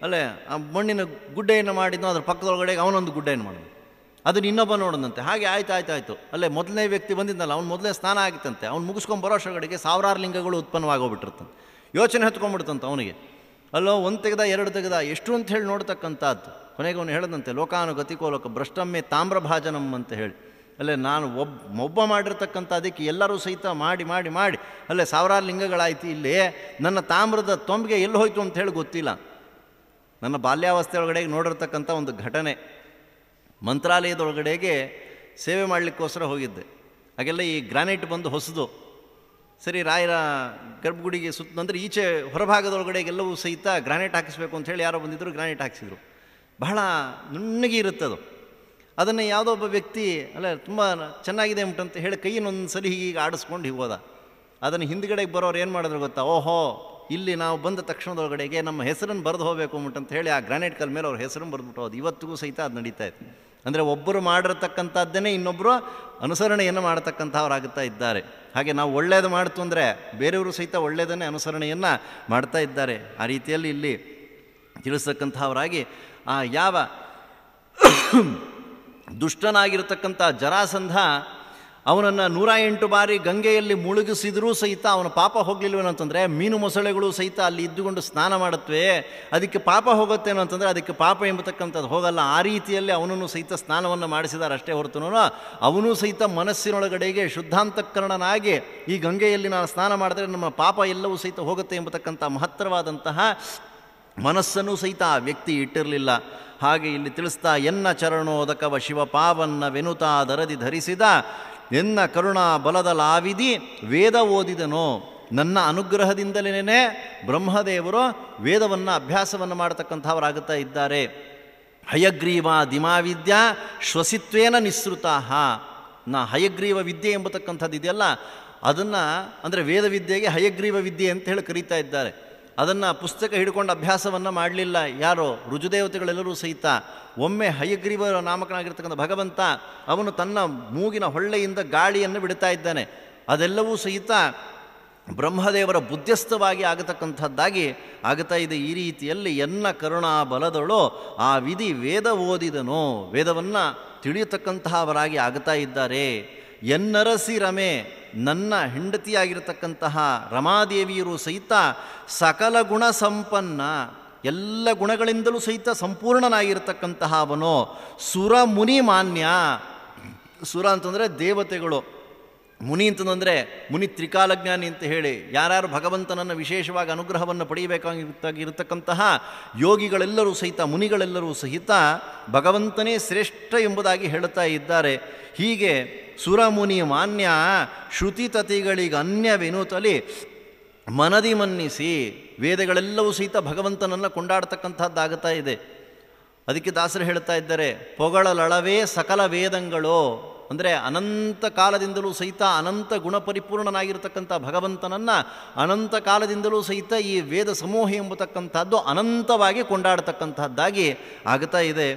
ಅಲ್ಲೇ ಆ ಮಣ್ಣಿನ ಗುಡ್ಡೆಯನ್ನು ಮಾಡಿದ್ನೋ ಅದರ ಪಕ್ಕದೊಳಗಡೆಗೆ ಅವನೊಂದು ಗುಡ್ಡೆಯನ್ನು ಮಾಡಿದ್ನು ಅದನ್ನು ಇನ್ನೊಬ್ಬ ನೋಡಿದಂತೆ ಹಾಗೆ ಆಯ್ತು ಆಯ್ತು ಆಯಿತು ಅಲ್ಲೇ ಮೊದಲನೇ ವ್ಯಕ್ತಿ ಬಂದಿದ್ದಲ್ಲ ಅವ್ನು ಮೊದಲೇ ಸ್ನಾನ ಆಗಿತ್ತಂತೆ ಅವ್ನು ಮುಗಿಸ್ಕೊಂಡು ಬರೋ ಅಷ್ಟೊಳಗಡೆಗೆ ಸಾವಿರಾರು ಲಿಂಗಗಳು ಉತ್ಪನ್ನವಾಗೋಗ್ಬಿಟ್ಟಿರ್ತಂತೆ ಯೋಚನೆ ಹತ್ಕೊಂಡ್ಬಿಡ್ತಂತ ಅವನಿಗೆ ಅಲ್ಲೋ ಒಂದು ತೆಗೆದ ಎರಡು ತೆಗೆದ ಎಷ್ಟು ಅಂತ ಹೇಳಿ ನೋಡ್ತಕ್ಕಂಥದ್ದು ಕೊನೆಗೆ ಅವನು ಹೇಳದಂತೆ ಲೋಕಾನುಗತಿಕೋಲೋಕ ಭ್ರಷ್ಟಮ್ಮೆ ತಾಮ್ರಭಾಜನಂ ಅಂತ ಹೇಳಿ ಅಲ್ಲೇ ನಾನು ಒಬ್ಬ ಒಬ್ಬ ಮಾಡಿರ್ತಕ್ಕಂಥ ಅದಕ್ಕೆ ಎಲ್ಲರೂ ಸಹಿತ ಮಾಡಿ ಮಾಡಿ ಮಾಡಿ ಅಲ್ಲೇ ಸಾವಿರಾರು ಲಿಂಗಗಳಾಯಿತು ಇಲ್ಲಿ ನನ್ನ ತಾಮ್ರದ ತೊಂಬಿಗೆ ಎಲ್ಲಿ ಹೋಯಿತು ಅಂತ ಹೇಳಿ ಗೊತ್ತಿಲ್ಲ ನನ್ನ ಬಾಲ್ಯಾವಸ್ಥೆ ಒಳಗಡೆ ನೋಡಿರ್ತಕ್ಕಂಥ ಒಂದು ಘಟನೆ ಮಂತ್ರಾಲಯದೊಳಗಡೆಗೆ ಸೇವೆ ಮಾಡಲಿಕ್ಕೋಸ್ಕರ ಹೋಗಿದ್ದೆ ಹಾಗೆಲ್ಲ ಈ ಗ್ರಾನೈಟ್ ಬಂದು ಹೊಸದು ಸರಿ ರಾಯರ ಗರ್ಭಗುಡಿಗೆ ಸುತ್ತ ಅಂದರೆ ಈಚೆ ಹೊರಭಾಗದೊಳಗಡೆಗೆಲ್ಲವೂ ಸಹಿತ ಗ್ರಾನೈಟ್ ಹಾಕಿಸ್ಬೇಕು ಅಂಥೇಳಿ ಯಾರೋ ಬಂದಿದ್ದರು ಗ್ರಾನೈಟ್ ಹಾಕಿಸಿದರು ಬಹಳ ನುಣ್ಣಗಿ ಇರುತ್ತದು ಅದನ್ನು ಯಾವುದೋ ಒಬ್ಬ ವ್ಯಕ್ತಿ ಅಲ್ಲ ತುಂಬ ಚೆನ್ನಾಗಿದೆ ಉಂಟಂತ ಹೇಳಿ ಕೈಯನ್ನೊಂದು ಸಲ ಹೀಗೆ ಆಡಿಸ್ಕೊಂಡು ಹೋದ ಅದನ್ನು ಹಿಂದ್ಗಡೆಗೆ ಬರೋರು ಏನು ಮಾಡಿದ್ರು ಗೊತ್ತಾ ಓಹೋ ಇಲ್ಲಿ ನಾವು ಬಂದ ತಕ್ಷಣದೊಳಗಡೆಗೆ ನಮ್ಮ ಹೆಸರನ್ನು ಬರೆದು ಹೋಗಬೇಕು ಅಂತ ಹೇಳಿ ಆ ಗ್ರಾನೈಟ್ ಕಲ್ ಮೇಲೆ ಅವ್ರ ಹೆಸರನ್ನು ಬರೆದ್ಬಿಟ್ಟು ಹೋದ್ ಇವತ್ತಿಗೂ ಸಹಿತ ಅದು ನಡೀತಾ ಇತ್ತು ಅಂದರೆ ಒಬ್ಬರು ಮಾಡಿರತಕ್ಕಂಥದ್ದನ್ನೇ ಇನ್ನೊಬ್ಬರು ಅನುಸರಣೆಯನ್ನು ಮಾಡತಕ್ಕಂಥವರಾಗುತ್ತಾ ಇದ್ದಾರೆ ಹಾಗೆ ನಾವು ಒಳ್ಳೆಯದು ಮಾಡ್ತು ಅಂದರೆ ಬೇರೆಯವರು ಸಹಿತ ಒಳ್ಳೆಯದನ್ನೇ ಅನುಸರಣೆಯನ್ನು ಮಾಡ್ತಾ ಇದ್ದಾರೆ ಆ ರೀತಿಯಲ್ಲಿ ಇಲ್ಲಿ ತಿಳಿಸ್ತಕ್ಕಂಥವರಾಗಿ ಆ ಯಾವ ದುಷ್ಟನಾಗಿರತಕ್ಕಂಥ ಜರಾಸಂಧ ಅವನನ್ನು ನೂರ ಎಂಟು ಬಾರಿ ಗಂಗೆಯಲ್ಲಿ ಮುಳುಗಿಸಿದರೂ ಸಹಿತ ಅವನ ಪಾಪ ಹೋಗಲಿಲ್ವೇನಂತಂದರೆ ಮೀನು ಮೊಸಳೆಗಳು ಸಹಿತ ಅಲ್ಲಿ ಇದ್ದುಕೊಂಡು ಸ್ನಾನ ಮಾಡುತ್ತವೆ ಅದಕ್ಕೆ ಪಾಪ ಹೋಗುತ್ತೆ ಅಂತಂದರೆ ಅದಕ್ಕೆ ಪಾಪ ಎಂಬತಕ್ಕಂಥದ್ದು ಹೋಗಲ್ಲ ಆ ರೀತಿಯಲ್ಲಿ ಅವನನ್ನು ಸಹಿತ ಸ್ನಾನವನ್ನು ಮಾಡಿಸಿದಾರೆ ಅಷ್ಟೇ ಹೊರತುನೂ ಅವನು ಸಹಿತ ಮನಸ್ಸಿನೊಳಗಡೆಗೆ ಶುದ್ಧಾಂತಕರಣನಾಗಿ ಈ ಗಂಗೆಯಲ್ಲಿ ನಾನು ಸ್ನಾನ ಮಾಡಿದ್ರೆ ನಮ್ಮ ಪಾಪ ಎಲ್ಲವೂ ಸಹಿತ ಹೋಗುತ್ತೆ ಎಂಬತಕ್ಕಂಥ ಮಹತ್ತರವಾದಂತಹ ಮನಸ್ಸನ್ನು ಸಹಿತ ಆ ವ್ಯಕ್ತಿ ಇಟ್ಟಿರಲಿಲ್ಲ ಹಾಗೆ ಇಲ್ಲಿ ತಿಳಿಸ್ತಾ ಎನ್ನ ಚರಣೋದಕವ ಶಿವ ಪಾವನ್ನ ವೆನುತಾ ದರದಿ ಧರಿಸಿದ ನಿನ್ನ ಕರುಣಾ ಬಲದ ಲಾವಿದಿ ವೇದ ಓದಿದನು ನನ್ನ ಅನುಗ್ರಹದಿಂದಲೇ ಬ್ರಹ್ಮದೇವರು ವೇದವನ್ನು ಅಭ್ಯಾಸವನ್ನು ಮಾಡತಕ್ಕಂಥವರಾಗುತ್ತಾ ಇದ್ದಾರೆ ಹಯಗ್ರೀವ ದಿಮಾವಿದ್ಯಾ ಶ್ವಸಿತ್ವೇನ ನಿಸ್ಸೃತಾಹ ನಾ ಹಯಗ್ರೀವ ವಿದ್ಯೆ ಎಂಬತಕ್ಕಂಥದ್ದು ಇದೆಯಲ್ಲ ಅದನ್ನು ಅಂದರೆ ವಿದ್ಯೆಗೆ ಹಯಗ್ರೀವ ವಿದ್ಯೆ ಅಂತ ಹೇಳಿ ಕರೀತಾ ಇದ್ದಾರೆ ಅದನ್ನು ಪುಸ್ತಕ ಹಿಡ್ಕೊಂಡು ಅಭ್ಯಾಸವನ್ನು ಮಾಡಲಿಲ್ಲ ಯಾರೋ ರುಜುದೇವತೆಗಳೆಲ್ಲರೂ ಸಹಿತ ಒಮ್ಮೆ ಹಯಗ್ರೀವ ನಾಮಕನಾಗಿರ್ತಕ್ಕಂಥ ಭಗವಂತ ಅವನು ತನ್ನ ಮೂಗಿನ ಹೊಳ್ಳೆಯಿಂದ ಗಾಳಿಯನ್ನು ಬಿಡ್ತಾ ಇದ್ದಾನೆ ಅದೆಲ್ಲವೂ ಸಹಿತ ಬ್ರಹ್ಮದೇವರ ಬುದ್ಧ್ಯಸ್ಥವಾಗಿ ಆಗತಕ್ಕಂಥದ್ದಾಗಿ ಆಗ್ತಾ ಇದೆ ಈ ರೀತಿಯಲ್ಲಿ ಎನ್ನ ಕರುಣಾ ಬಲದಳು ಆ ವಿಧಿ ವೇದ ಓದಿದನು ವೇದವನ್ನು ತಿಳಿಯತಕ್ಕಂತಹವರಾಗಿ ಆಗ್ತಾ ಇದ್ದಾರೆ ಎನ್ನರಸಿ ರಮೆ ನನ್ನ ಹೆಂಡತಿಯಾಗಿರತಕ್ಕಂತಹ ರಮಾದೇವಿಯರು ಸಹಿತ ಸಕಲ ಗುಣ ಸಂಪನ್ನ ಎಲ್ಲ ಗುಣಗಳಿಂದಲೂ ಸಹಿತ ಸಂಪೂರ್ಣನಾಗಿರ್ತಕ್ಕಂತಹ ಅವನು ಸುರ ಮುನಿ ಮಾನ್ಯ ಸುರ ಅಂತಂದರೆ ದೇವತೆಗಳು ಮುನಿ ಅಂತಂದರೆ ಮುನಿ ತ್ರಿಕಾಲಜ್ಞಾನಿ ಅಂತ ಹೇಳಿ ಯಾರ್ಯಾರು ಭಗವಂತನನ್ನು ವಿಶೇಷವಾಗಿ ಅನುಗ್ರಹವನ್ನು ಪಡೆಯಬೇಕಾಗಿರತಕ್ಕಂತಹ ಯೋಗಿಗಳೆಲ್ಲರೂ ಸಹಿತ ಮುನಿಗಳೆಲ್ಲರೂ ಸಹಿತ ಭಗವಂತನೇ ಶ್ರೇಷ್ಠ ಎಂಬುದಾಗಿ ಹೇಳುತ್ತಾ ಇದ್ದಾರೆ ಹೀಗೆ ಸುರಮುನಿ ಮಾನ್ಯ ಶ್ರುತಿ ಅನ್ಯ ವಿನೂತಲಿ ಮನದಿ ಮನ್ನಿಸಿ ವೇದಗಳೆಲ್ಲವೂ ಸಹಿತ ಭಗವಂತನನ್ನು ಕೊಂಡಾಡ್ತಕ್ಕಂಥದ್ದಾಗುತ್ತಾ ಇದೆ ಅದಕ್ಕೆ ದಾಸರು ಹೇಳ್ತಾ ಇದ್ದಾರೆ ಪೊಗಳಲಳವೇ ಸಕಲ ವೇದಂಗಳು ಅಂದರೆ ಅನಂತ ಕಾಲದಿಂದಲೂ ಸಹಿತ ಅನಂತ ಗುಣಪರಿಪೂರ್ಣನಾಗಿರ್ತಕ್ಕಂಥ ಭಗವಂತನನ್ನು ಅನಂತ ಕಾಲದಿಂದಲೂ ಸಹಿತ ಈ ವೇದ ಸಮೂಹ ಎಂಬತಕ್ಕಂಥದ್ದು ಅನಂತವಾಗಿ ಕೊಂಡಾಡತಕ್ಕಂಥದ್ದಾಗಿ ಆಗ್ತಾ ಇದೆ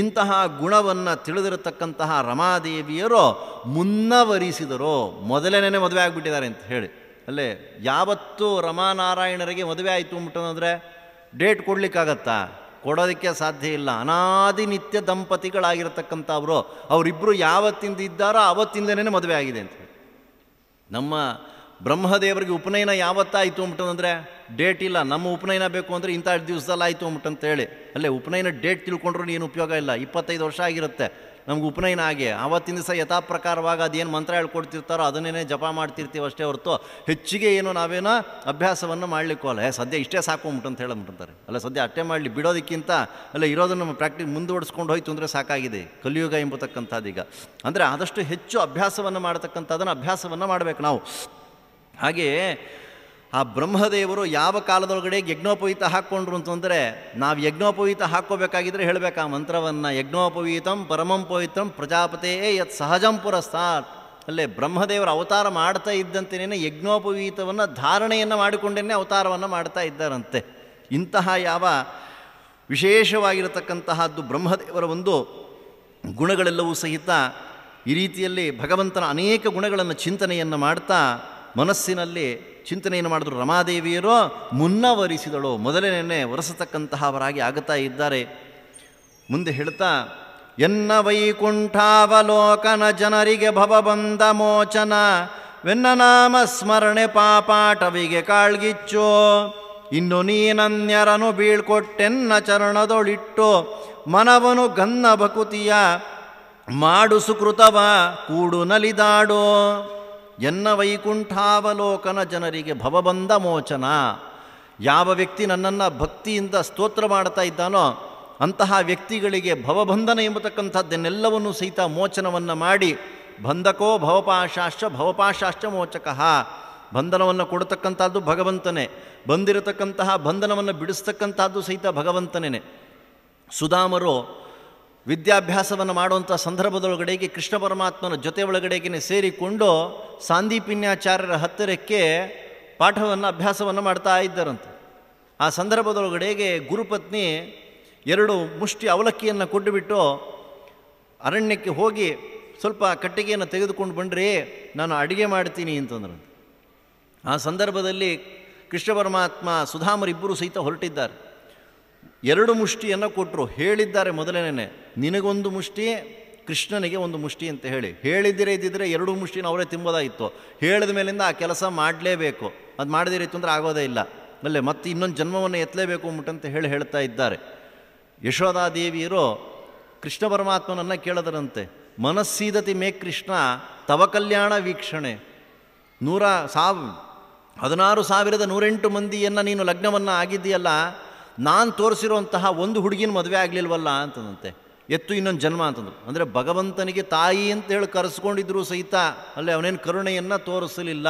ಇಂತಹ ಗುಣವನ್ನು ತಿಳಿದಿರತಕ್ಕಂತಹ ರಮಾದೇವಿಯರು ಮುನ್ನವರಿಸಿದರು ಮೊದಲನೇ ಮದುವೆ ಆಗಿಬಿಟ್ಟಿದ್ದಾರೆ ಅಂತ ಹೇಳಿ ಅಲ್ಲೇ ಯಾವತ್ತೂ ರಮಾನಾರಾಯಣರಿಗೆ ಮದುವೆ ಆಯಿತು ಅಂದ್ಬಿಟ್ಟು ಅಂದರೆ ಡೇಟ್ ಕೊಡಲಿಕ್ಕಾಗತ್ತಾ ಕೊಡೋದಕ್ಕೆ ಸಾಧ್ಯ ಇಲ್ಲ ಅನಾದಿ ನಿತ್ಯ ದಂಪತಿಗಳಾಗಿರ್ತಕ್ಕಂಥವ್ರು ಅವರಿಬ್ಬರು ಯಾವತ್ತಿಂದ ಇದ್ದಾರೋ ಆವತ್ತಿಂದನೇ ಮದುವೆ ಆಗಿದೆ ಅಂತ ನಮ್ಮ ಬ್ರಹ್ಮದೇವರಿಗೆ ಉಪನಯನ ಯಾವತ್ತಾಯಿತು ಅಂದರೆ ಡೇಟ್ ಇಲ್ಲ ನಮ್ಮ ಉಪನಯನ ಬೇಕು ಅಂದರೆ ಇಂಥ ದಿವಸದಲ್ಲಿ ಆಯಿತು ಅಂತ ಹೇಳಿ ಅಲ್ಲೇ ಉಪನಯನ ಡೇಟ್ ತಿಳ್ಕೊಂಡ್ರು ಏನು ಉಪಯೋಗ ಇಲ್ಲ ಇಪ್ಪತ್ತೈದು ವರ್ಷ ಆಗಿರುತ್ತೆ ನಮ್ಗೆ ಉಪನಯನ ಆಗಿ ಆವತ್ತಿನ ದಿವಸ ಯಥಾ ಅದೇನು ಮಂತ್ರ ಹೇಳ್ಕೊಡ್ತಿರ್ತಾರೋ ಅದನ್ನೇ ಜಪ ಮಾಡ್ತಿರ್ತೀವಿ ಅಷ್ಟೇ ಹೊರತು ಹೆಚ್ಚಿಗೆ ಏನು ನಾವೇನೋ ಅಭ್ಯಾಸವನ್ನು ಮಾಡಲಿಕ್ಕೂ ಅಲ್ಲ ಸದ್ಯ ಇಷ್ಟೇ ಸಾಕೊಂಬಿಟ್ಟು ಅಂತ ಹೇಳಂಬಿಟ್ಟಿರ್ತಾರೆ ಅಲ್ಲ ಸದ್ಯ ಅಟ್ಟೆ ಮಾಡಲಿ ಬಿಡೋದಕ್ಕಿಂತ ಅಲ್ಲ ಇರೋದನ್ನು ಪ್ರಾಕ್ಟಿಸ್ ಮುಂದುವರ್ಸ್ಕೊಂಡು ಹೋಯ್ತು ಅಂದರೆ ಸಾಕಾಗಿದೆ ಕಲಿಯುಗ ಈಗ ಅಂದರೆ ಆದಷ್ಟು ಹೆಚ್ಚು ಅಭ್ಯಾಸವನ್ನು ಮಾಡತಕ್ಕಂಥದನ್ನು ಅಭ್ಯಾಸವನ್ನು ಮಾಡಬೇಕು ನಾವು ಹಾಗೆಯೇ ಆ ಬ್ರಹ್ಮದೇವರು ಯಾವ ಕಾಲದೊಳಗಡೆ ಯಜ್ಞೋಪವೀತ ಹಾಕ್ಕೊಂಡ್ರು ಅಂತಂದರೆ ನಾವು ಯಜ್ಞೋಪವೀತ ಹಾಕ್ಕೋಬೇಕಾಗಿದ್ರೆ ಹೇಳಬೇಕು ಆ ಮಂತ್ರವನ್ನು ಯಜ್ಞೋಪವೀತಂ ಪರಮಂ ಪವಿತ್ರಂ ಪ್ರಜಾಪತೆಯೇ ಯತ್ ಸಹಜಂ ಪುರಸ್ತಾತ್ ಅಲ್ಲೇ ಬ್ರಹ್ಮದೇವರ ಅವತಾರ ಮಾಡ್ತಾ ಇದ್ದಂತೆಯೇ ಯಜ್ಞೋಪವೀತವನ್ನು ಧಾರಣೆಯನ್ನು ಮಾಡಿಕೊಂಡೇನೆ ಅವತಾರವನ್ನು ಮಾಡ್ತಾ ಇದ್ದಾರಂತೆ ಇಂತಹ ಯಾವ ವಿಶೇಷವಾಗಿರತಕ್ಕಂತಹದ್ದು ಬ್ರಹ್ಮದೇವರ ಒಂದು ಗುಣಗಳೆಲ್ಲವೂ ಸಹಿತ ಈ ರೀತಿಯಲ್ಲಿ ಭಗವಂತನ ಅನೇಕ ಗುಣಗಳನ್ನು ಚಿಂತನೆಯನ್ನು ಮಾಡ್ತಾ ಮನಸ್ಸಿನಲ್ಲಿ ಚಿಂತನೆಯನ್ನು ಮಾಡಿದ್ರು ರಮಾದೇವಿಯರು ಮುನ್ನವರಿಸಿದಳು ಮೊದಲನೇ ಒರೆಸತಕ್ಕಂತಹವರಾಗಿ ಆಗುತ್ತಾ ಇದ್ದಾರೆ ಮುಂದೆ ಹೇಳ್ತಾ ಎನ್ನ ವೈಕುಂಠಾವಲೋಕನ ಜನರಿಗೆ ಭವಬಂಧ ಮೋಚನ ವೆನ್ನ ನಾಮ ಸ್ಮರಣೆ ಪಾಪಾಟವಿಗೆ ಕಾಳ್ಗಿಚ್ಚೋ ಇನ್ನು ನೀನನ್ಯರನು ಬೀಳ್ಕೊಟ್ಟೆನ್ನ ಚರಣದೊಳಿಟ್ಟು ಮನವನು ಗನ್ನ ಭಕುತಿಯ ಮಾಡು ಸುಕೃತವ ಕೂಡು ನಲಿದಾಡೋ ಎನ್ನ ವೈಕುಂಠಾವಲೋಕನ ಜನರಿಗೆ ಭವಬಂಧ ಮೋಚನ ಯಾವ ವ್ಯಕ್ತಿ ನನ್ನನ್ನು ಭಕ್ತಿಯಿಂದ ಸ್ತೋತ್ರ ಮಾಡ್ತಾ ಇದ್ದಾನೋ ಅಂತಹ ವ್ಯಕ್ತಿಗಳಿಗೆ ಭವಬಂಧನ ಎಂಬತಕ್ಕಂಥದ್ದನ್ನೆಲ್ಲವನ್ನು ಸಹಿತ ಮೋಚನವನ್ನು ಮಾಡಿ ಬಂಧಕೋ ಭವಪಾಶಾಶ್ಚ ಭವಪಾಶಾಶ್ಚ ಮೋಚಕಃ ಬಂಧನವನ್ನು ಕೊಡತಕ್ಕಂಥದ್ದು ಭಗವಂತನೇ ಬಂದಿರತಕ್ಕಂತಹ ಬಂಧನವನ್ನು ಬಿಡಿಸ್ತಕ್ಕಂಥದ್ದು ಸಹಿತ ಭಗವಂತನೇ ಸುಧಾಮರು ವಿದ್ಯಾಭ್ಯಾಸವನ್ನು ಮಾಡುವಂಥ ಸಂದರ್ಭದೊಳಗಡೆಗೆ ಕೃಷ್ಣ ಪರಮಾತ್ಮನ ಜೊತೆ ಒಳಗಡೆಗೆ ಸೇರಿಕೊಂಡು ಸಾಂದೀಪಿನ್ಯಾಚಾರ್ಯರ ಹತ್ತಿರಕ್ಕೆ ಪಾಠವನ್ನು ಅಭ್ಯಾಸವನ್ನು ಮಾಡ್ತಾ ಇದ್ದರಂತೆ ಆ ಸಂದರ್ಭದೊಳಗಡೆಗೆ ಗುರುಪತ್ನಿ ಎರಡು ಮುಷ್ಟಿ ಅವಲಕ್ಕಿಯನ್ನು ಕೊಟ್ಟುಬಿಟ್ಟು ಅರಣ್ಯಕ್ಕೆ ಹೋಗಿ ಸ್ವಲ್ಪ ಕಟ್ಟಿಗೆಯನ್ನು ತೆಗೆದುಕೊಂಡು ಬಂದ್ರಿ ನಾನು ಅಡುಗೆ ಮಾಡ್ತೀನಿ ಅಂತಂದ್ರಂತೆ ಆ ಸಂದರ್ಭದಲ್ಲಿ ಕೃಷ್ಣ ಪರಮಾತ್ಮ ಸುಧಾಮರಿಬ್ಬರು ಸಹಿತ ಹೊರಟಿದ್ದಾರೆ ಎರಡು ಮುಷ್ಟಿಯನ್ನು ಕೊಟ್ಟರು ಹೇಳಿದ್ದಾರೆ ಮೊದಲನೇ ನಿನಗೊಂದು ಮುಷ್ಟಿ ಕೃಷ್ಣನಿಗೆ ಒಂದು ಮುಷ್ಟಿ ಅಂತ ಹೇಳಿ ಹೇಳಿದ್ದಿರೇ ಇದ್ದಿದ್ರೆ ಎರಡು ಮುಷ್ಟಿನ ಅವರೇ ತಿಂಬೋದಾಗಿತ್ತು ಹೇಳಿದ ಮೇಲಿಂದ ಆ ಕೆಲಸ ಮಾಡಲೇಬೇಕು ಅದು ಇತ್ತು ಅಂದರೆ ಆಗೋದೇ ಇಲ್ಲ ಅಲ್ಲೇ ಮತ್ತೆ ಇನ್ನೊಂದು ಜನ್ಮವನ್ನು ಎತ್ತಲೇಬೇಕು ಅಂದ್ಬಿಟ್ಟಂತ ಹೇಳಿ ಹೇಳ್ತಾ ಇದ್ದಾರೆ ಯಶೋಧಾದೇವಿಯರು ಕೃಷ್ಣ ಪರಮಾತ್ಮನನ್ನು ಕೇಳದರಂತೆ ಮನಸ್ಸೀದತಿ ಮೇ ಕೃಷ್ಣ ತವ ಕಲ್ಯಾಣ ವೀಕ್ಷಣೆ ನೂರ ಸಾವ್ ಹದಿನಾರು ಸಾವಿರದ ನೂರೆಂಟು ಮಂದಿಯನ್ನು ನೀನು ಲಗ್ನವನ್ನು ಆಗಿದ್ದೀಯಲ್ಲ ನಾನು ತೋರಿಸಿರುವಂತಹ ಒಂದು ಹುಡುಗಿನ ಮದುವೆ ಆಗಲಿಲ್ವಲ್ಲ ಅಂತಂದಂತೆ ಎತ್ತು ಇನ್ನೊಂದು ಜನ್ಮ ಅಂತಂದರು ಅಂದರೆ ಭಗವಂತನಿಗೆ ತಾಯಿ ಅಂತ ಹೇಳಿ ಕರೆಸ್ಕೊಂಡಿದ್ರು ಸಹಿತ ಅಲ್ಲೇ ಅವನೇನು ಕರುಣೆಯನ್ನು ತೋರಿಸಲಿಲ್ಲ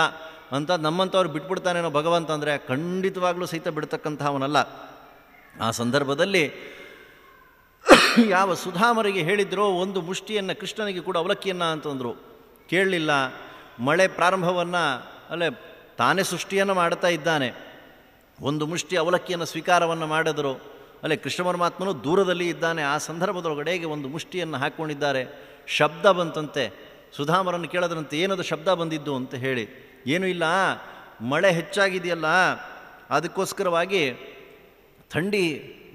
ಅಂತ ನಮ್ಮಂಥವ್ರು ಬಿಟ್ಬಿಡ್ತಾನೇನೋ ಭಗವಂತ ಅಂದರೆ ಖಂಡಿತವಾಗ್ಲೂ ಸಹಿತ ಬಿಡ್ತಕ್ಕಂಥ ಅವನಲ್ಲ ಆ ಸಂದರ್ಭದಲ್ಲಿ [coughs] ಯಾವ ಸುಧಾಮರಿಗೆ ಹೇಳಿದ್ರೋ ಒಂದು ಮುಷ್ಟಿಯನ್ನು ಕೃಷ್ಣನಿಗೆ ಕೂಡ ಅವಲಕ್ಕಿಯನ್ನು ಅಂತಂದರು ಕೇಳಲಿಲ್ಲ ಮಳೆ ಪ್ರಾರಂಭವನ್ನು ಅಲ್ಲೇ ತಾನೇ ಸೃಷ್ಟಿಯನ್ನು ಮಾಡ್ತಾ ಇದ್ದಾನೆ ಒಂದು ಮುಷ್ಟಿ ಅವಲಕ್ಕಿಯನ್ನು ಸ್ವೀಕಾರವನ್ನು ಮಾಡಿದರು ಅಲ್ಲೇ ಕೃಷ್ಣ ಪರಮಾತ್ಮನು ದೂರದಲ್ಲಿ ಇದ್ದಾನೆ ಆ ಸಂದರ್ಭದೊಳಗಡೆಗೆ ಒಂದು ಮುಷ್ಟಿಯನ್ನು ಹಾಕ್ಕೊಂಡಿದ್ದಾರೆ ಶಬ್ದ ಬಂತಂತೆ ಸುಧಾಮರನ್ನು ಕೇಳದ್ರಂತೆ ಏನದು ಶಬ್ದ ಬಂದಿದ್ದು ಅಂತ ಹೇಳಿ ಏನೂ ಇಲ್ಲ ಮಳೆ ಹೆಚ್ಚಾಗಿದೆಯಲ್ಲ ಅದಕ್ಕೋಸ್ಕರವಾಗಿ ಥಂಡಿ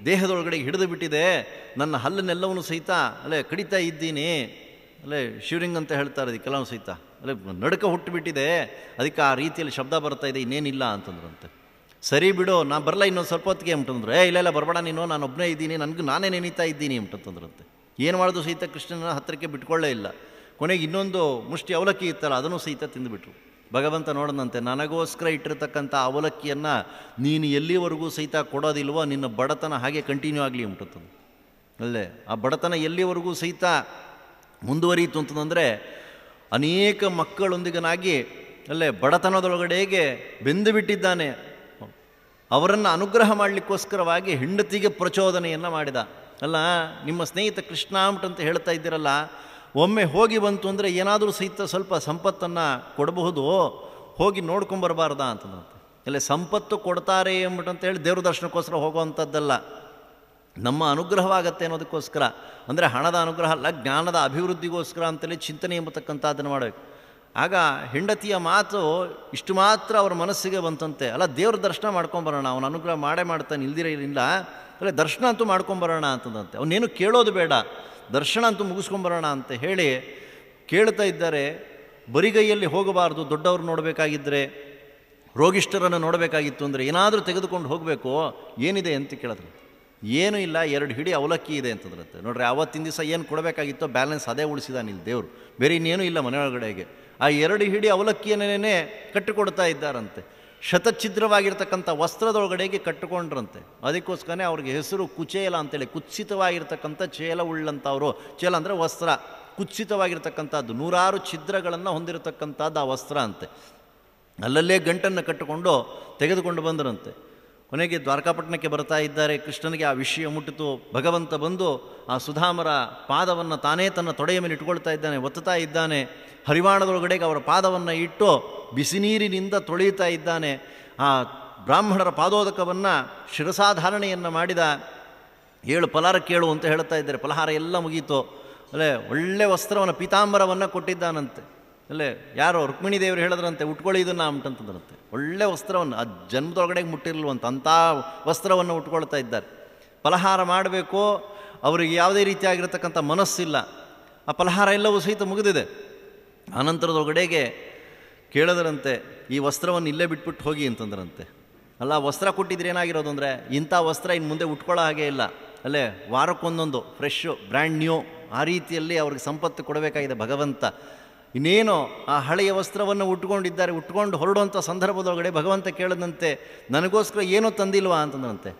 ದೇಹದೊಳಗಡೆ ಹಿಡಿದು ಬಿಟ್ಟಿದೆ ನನ್ನ ಹಲ್ಲನ್ನೆಲ್ಲವನ್ನೂ ಸಹಿತ ಅಲ್ಲೇ ಕಡಿತಾ ಇದ್ದೀನಿ ಅಲ್ಲೇ ಶಿವರಿಂಗ್ ಅಂತ ಹೇಳ್ತಾರೆ ಅದಕ್ಕೆಲ್ಲವೂ ಸಹಿತ ಅಲ್ಲೇ ನಡುಕ ಹುಟ್ಟುಬಿಟ್ಟಿದೆ ಅದಕ್ಕೆ ಆ ರೀತಿಯಲ್ಲಿ ಶಬ್ದ ಬರ್ತಾ ಇದೆ ಇನ್ನೇನಿಲ್ಲ ಅಂತಂದ್ರಂತೆ ಸರಿ ಬಿಡು ನಾನು ಬರಲ್ಲ ಇನ್ನೊಂದು ಸ್ವಲ್ಪ ಹೊತ್ತಿಗೆ ಅಂತಂದ್ರು ಏ ಇಲ್ಲ ಬರಬೇಡ ನೀನು ನಾನು ಒಬ್ಬನೇ ಇದ್ದೀನಿ ನನಗೆ ನಾನೇ ನೆನೀತಾ ಇದ್ದೀನಿ ಅಂತಂದ್ರಂತೆ ಏನು ಮಾಡೋದು ಸಹಿತ ಕೃಷ್ಣನ ಹತ್ತಿರಕ್ಕೆ ಬಿಟ್ಕೊಳ್ಳೇ ಇಲ್ಲ ಕೊನೆಗೆ ಇನ್ನೊಂದು ಮುಷ್ಟಿ ಅವಲಕ್ಕಿ ಇತ್ತಲ್ಲ ಅದನ್ನು ಸಹಿತ ತಿಂದುಬಿಟ್ರು ಭಗವಂತ ನೋಡಿದಂತೆ ನನಗೋಸ್ಕರ ಇಟ್ಟಿರ್ತಕ್ಕಂಥ ಅವಲಕ್ಕಿಯನ್ನು ನೀನು ಎಲ್ಲಿವರೆಗೂ ಸಹಿತ ಕೊಡೋದಿಲ್ವೋ ನಿನ್ನ ಬಡತನ ಹಾಗೆ ಕಂಟಿನ್ಯೂ ಆಗಲಿ ಉಂಟು ಅಲ್ಲೇ ಆ ಬಡತನ ಎಲ್ಲಿವರೆಗೂ ಸಹಿತ ಮುಂದುವರಿಯಿತು ಅಂತಂದರೆ ಅನೇಕ ಮಕ್ಕಳೊಂದಿಗನಾಗಿ ಅಲ್ಲೇ ಬಡತನದೊಳಗಡೆಗೆ ಬೆಂದು ಬಿಟ್ಟಿದ್ದಾನೆ ಅವರನ್ನು ಅನುಗ್ರಹ ಮಾಡಲಿಕ್ಕೋಸ್ಕರವಾಗಿ ಹೆಂಡತಿಗೆ ಪ್ರಚೋದನೆಯನ್ನು ಮಾಡಿದ ಅಲ್ಲ ನಿಮ್ಮ ಸ್ನೇಹಿತ ಕೃಷ್ಣಾಮಠ ಅಂತ ಹೇಳ್ತಾ ಇದ್ದೀರಲ್ಲ ಒಮ್ಮೆ ಹೋಗಿ ಬಂತು ಅಂದರೆ ಏನಾದರೂ ಸಹಿತ ಸ್ವಲ್ಪ ಸಂಪತ್ತನ್ನು ಕೊಡಬಹುದು ಹೋಗಿ ನೋಡ್ಕೊಂಬರಬಾರ್ದಾ ಅಂತಂದಂತೆ ಇಲ್ಲ ಸಂಪತ್ತು ಕೊಡ್ತಾರೆ ಅಂತ ಹೇಳಿ ದೇವ್ರ ದರ್ಶನಕ್ಕೋಸ್ಕರ ಹೋಗುವಂಥದ್ದಲ್ಲ ನಮ್ಮ ಅನುಗ್ರಹವಾಗತ್ತೆ ಅನ್ನೋದಕ್ಕೋಸ್ಕರ ಅಂದರೆ ಹಣದ ಅನುಗ್ರಹ ಅಲ್ಲ ಜ್ಞಾನದ ಅಭಿವೃದ್ಧಿಗೋಸ್ಕರ ಅಂತಲೇ ಚಿಂತನೆ ಎಂಬತಕ್ಕಂಥದ್ದನ್ನು ಮಾಡಬೇಕು ಆಗ ಹೆಂಡತಿಯ ಮಾತು ಇಷ್ಟು ಮಾತ್ರ ಅವ್ರ ಮನಸ್ಸಿಗೆ ಬಂತಂತೆ ಅಲ್ಲ ದೇವ್ರ ದರ್ಶನ ಮಾಡ್ಕೊಂಬರೋಣ ಅವನ ಅನುಗ್ರಹ ಮಾಡೇ ಮಾಡ್ತಾನೆ ಇಲ್ದಿರ ಇಲ್ಲ ಅಲ್ಲ ದರ್ಶನ ಅಂತೂ ಮಾಡ್ಕೊಂಬರೋಣ ಅಂತದಂತೆ ಅವನೇನು ಕೇಳೋದು ಬೇಡ ದರ್ಶನ ಅಂತೂ ಮುಗಿಸ್ಕೊಂಬರೋಣ ಅಂತ ಹೇಳಿ ಕೇಳ್ತಾ ಇದ್ದಾರೆ ಬರಿಗೈಯಲ್ಲಿ ಹೋಗಬಾರ್ದು ದೊಡ್ಡವರು ನೋಡಬೇಕಾಗಿದ್ದರೆ ರೋಗಿಷ್ಠರನ್ನು ನೋಡಬೇಕಾಗಿತ್ತು ಅಂದರೆ ಏನಾದರೂ ತೆಗೆದುಕೊಂಡು ಹೋಗಬೇಕು ಏನಿದೆ ಅಂತ ಕೇಳಿದ್ರು ಏನೂ ಇಲ್ಲ ಎರಡು ಹಿಡಿ ಅವಲಕ್ಕಿ ಇದೆ ಅಂತಂದ್ರತ್ತೆ ನೋಡ್ರಿ ಆವತ್ತಿನ ದಿವಸ ಏನು ಕೊಡಬೇಕಾಗಿತ್ತೋ ಬ್ಯಾಲೆನ್ಸ್ ಅದೇ ಉಳಿಸಿದಾನಿಲ್ಲ ದೇವರು ಬೇರೆ ಇನ್ನೇನೂ ಇಲ್ಲ ಮನೆಯೊಳಗಡೆಗೆ ಆ ಎರಡು ಹಿಡಿ ಅವಲಕ್ಕಿಯನ್ನೇ ಕಟ್ಟಿಕೊಡ್ತಾ ಇದ್ದಾರಂತೆ ಶತಛಿದ್ರವಾಗಿರ್ತಕ್ಕಂಥ ವಸ್ತ್ರದೊಳಗಡೆಗೆ ಕಟ್ಟಿಕೊಂಡ್ರಂತೆ ಅದಕ್ಕೋಸ್ಕರನೇ ಅವ್ರಿಗೆ ಹೆಸರು ಕುಚೇಲ ಅಂತೇಳಿ ಕುತ್ಸಿತವಾಗಿರ್ತಕ್ಕಂಥ ಚೇಲ ಉಳ್ಳಂಥವರು ಚೇಲ ಅಂದರೆ ವಸ್ತ್ರ ಕುತ್ಸಿತವಾಗಿರ್ತಕ್ಕಂಥದ್ದು ನೂರಾರು ಛಿದ್ರಗಳನ್ನು ಹೊಂದಿರತಕ್ಕಂಥದ್ದು ಆ ವಸ್ತ್ರ ಅಂತೆ ಅಲ್ಲಲ್ಲೇ ಗಂಟನ್ನು ಕಟ್ಟಿಕೊಂಡು ತೆಗೆದುಕೊಂಡು ಬಂದರಂತೆ ಕೊನೆಗೆ ದ್ವಾರಕಾಪಟ್ಟಣಕ್ಕೆ ಬರ್ತಾ ಇದ್ದಾರೆ ಕೃಷ್ಣನಿಗೆ ಆ ವಿಷಯ ಮುಟ್ಟಿತು ಭಗವಂತ ಬಂದು ಆ ಸುಧಾಮರ ಪಾದವನ್ನು ತಾನೇ ತನ್ನ ತೊಡೆಯ ಮೇಲೆ ಇಟ್ಕೊಳ್ತಾ ಇದ್ದಾನೆ ಒತ್ತುತ್ತಾ ಇದ್ದಾನೆ ಹರಿವಾಣದೊಳಗಡೆಗೆ ಅವರ ಪಾದವನ್ನು ಇಟ್ಟು ಬಿಸಿ ನೀರಿನಿಂದ ತೊಳೆಯುತ್ತಾ ಇದ್ದಾನೆ ಆ ಬ್ರಾಹ್ಮಣರ ಪಾದೋದಕವನ್ನು ಶಿರಸಾಧಾರಣೆಯನ್ನು ಮಾಡಿದ ಏಳು ಫಲಾರ ಕೇಳು ಅಂತ ಹೇಳ್ತಾ ಇದ್ದಾರೆ ಫಲಹಾರ ಎಲ್ಲ ಮುಗೀತು ಅಲ್ಲೇ ಒಳ್ಳೆ ವಸ್ತ್ರವನ್ನು ಪೀತಾಂಬರವನ್ನು ಕೊಟ್ಟಿದ್ದಾನಂತೆ ಅಲ್ಲೇ ಯಾರೋ ರುಕ್ಮಿಣಿ ದೇವರು ಹೇಳಿದ್ರಂತೆ ಉಟ್ಕೊಳ್ಳಿ ಇದನ್ನು ಅಂತಂತಂದ್ರಂತೆ ಒಳ್ಳೆ ವಸ್ತ್ರವನ್ನು ಆ ಜನ್ಮದೊಳಗಡೆ ಮುಟ್ಟಿರಲ್ವಂತ ಅಂಥ ವಸ್ತ್ರವನ್ನು ಉಟ್ಕೊಳ್ತಾ ಇದ್ದಾರೆ ಫಲಹಾರ ಮಾಡಬೇಕು ಅವರಿಗೆ ಯಾವುದೇ ರೀತಿಯಾಗಿರತಕ್ಕಂಥ ಮನಸ್ಸಿಲ್ಲ ಆ ಫಲಹಾರ ಎಲ್ಲವೂ ಸಹಿತ ಮುಗಿದಿದೆ ಆನಂತರದೊಳಗಡೆಗೆ ಕೇಳಿದ್ರಂತೆ ಈ ವಸ್ತ್ರವನ್ನು ಇಲ್ಲೇ ಬಿಟ್ಬಿಟ್ಟು ಹೋಗಿ ಅಂತಂದ್ರಂತೆ ಅಲ್ಲ ವಸ್ತ್ರ ಕೊಟ್ಟಿದ್ರೆ ಏನಾಗಿರೋದು ಅಂದರೆ ಇಂಥ ವಸ್ತ್ರ ಇನ್ನು ಮುಂದೆ ಉಟ್ಕೊಳ್ಳೋ ಹಾಗೆ ಇಲ್ಲ ಅಲ್ಲೇ ವಾರಕ್ಕೊಂದೊಂದು ಫ್ರೆಶ್ಶು ಬ್ರ್ಯಾಂಡ್ ನ್ಯೂ ಆ ರೀತಿಯಲ್ಲಿ ಅವ್ರಿಗೆ ಸಂಪತ್ತು ಕೊಡಬೇಕಾಗಿದೆ ಭಗವಂತ ಇನ್ನೇನೋ ಆ ಹಳೆಯ ವಸ್ತ್ರವನ್ನು ಉಟ್ಕೊಂಡಿದ್ದಾರೆ ಉಟ್ಕೊಂಡು ಹೊರಡುವಂಥ ಸಂದರ್ಭದೊಳಗಡೆ ಭಗವಂತ ಕೇಳದಂತೆ ನನಗೋಸ್ಕರ ಏನೋ ತಂದಿಲ್ವಾ ಅಂತಂದ್ರಂತೆ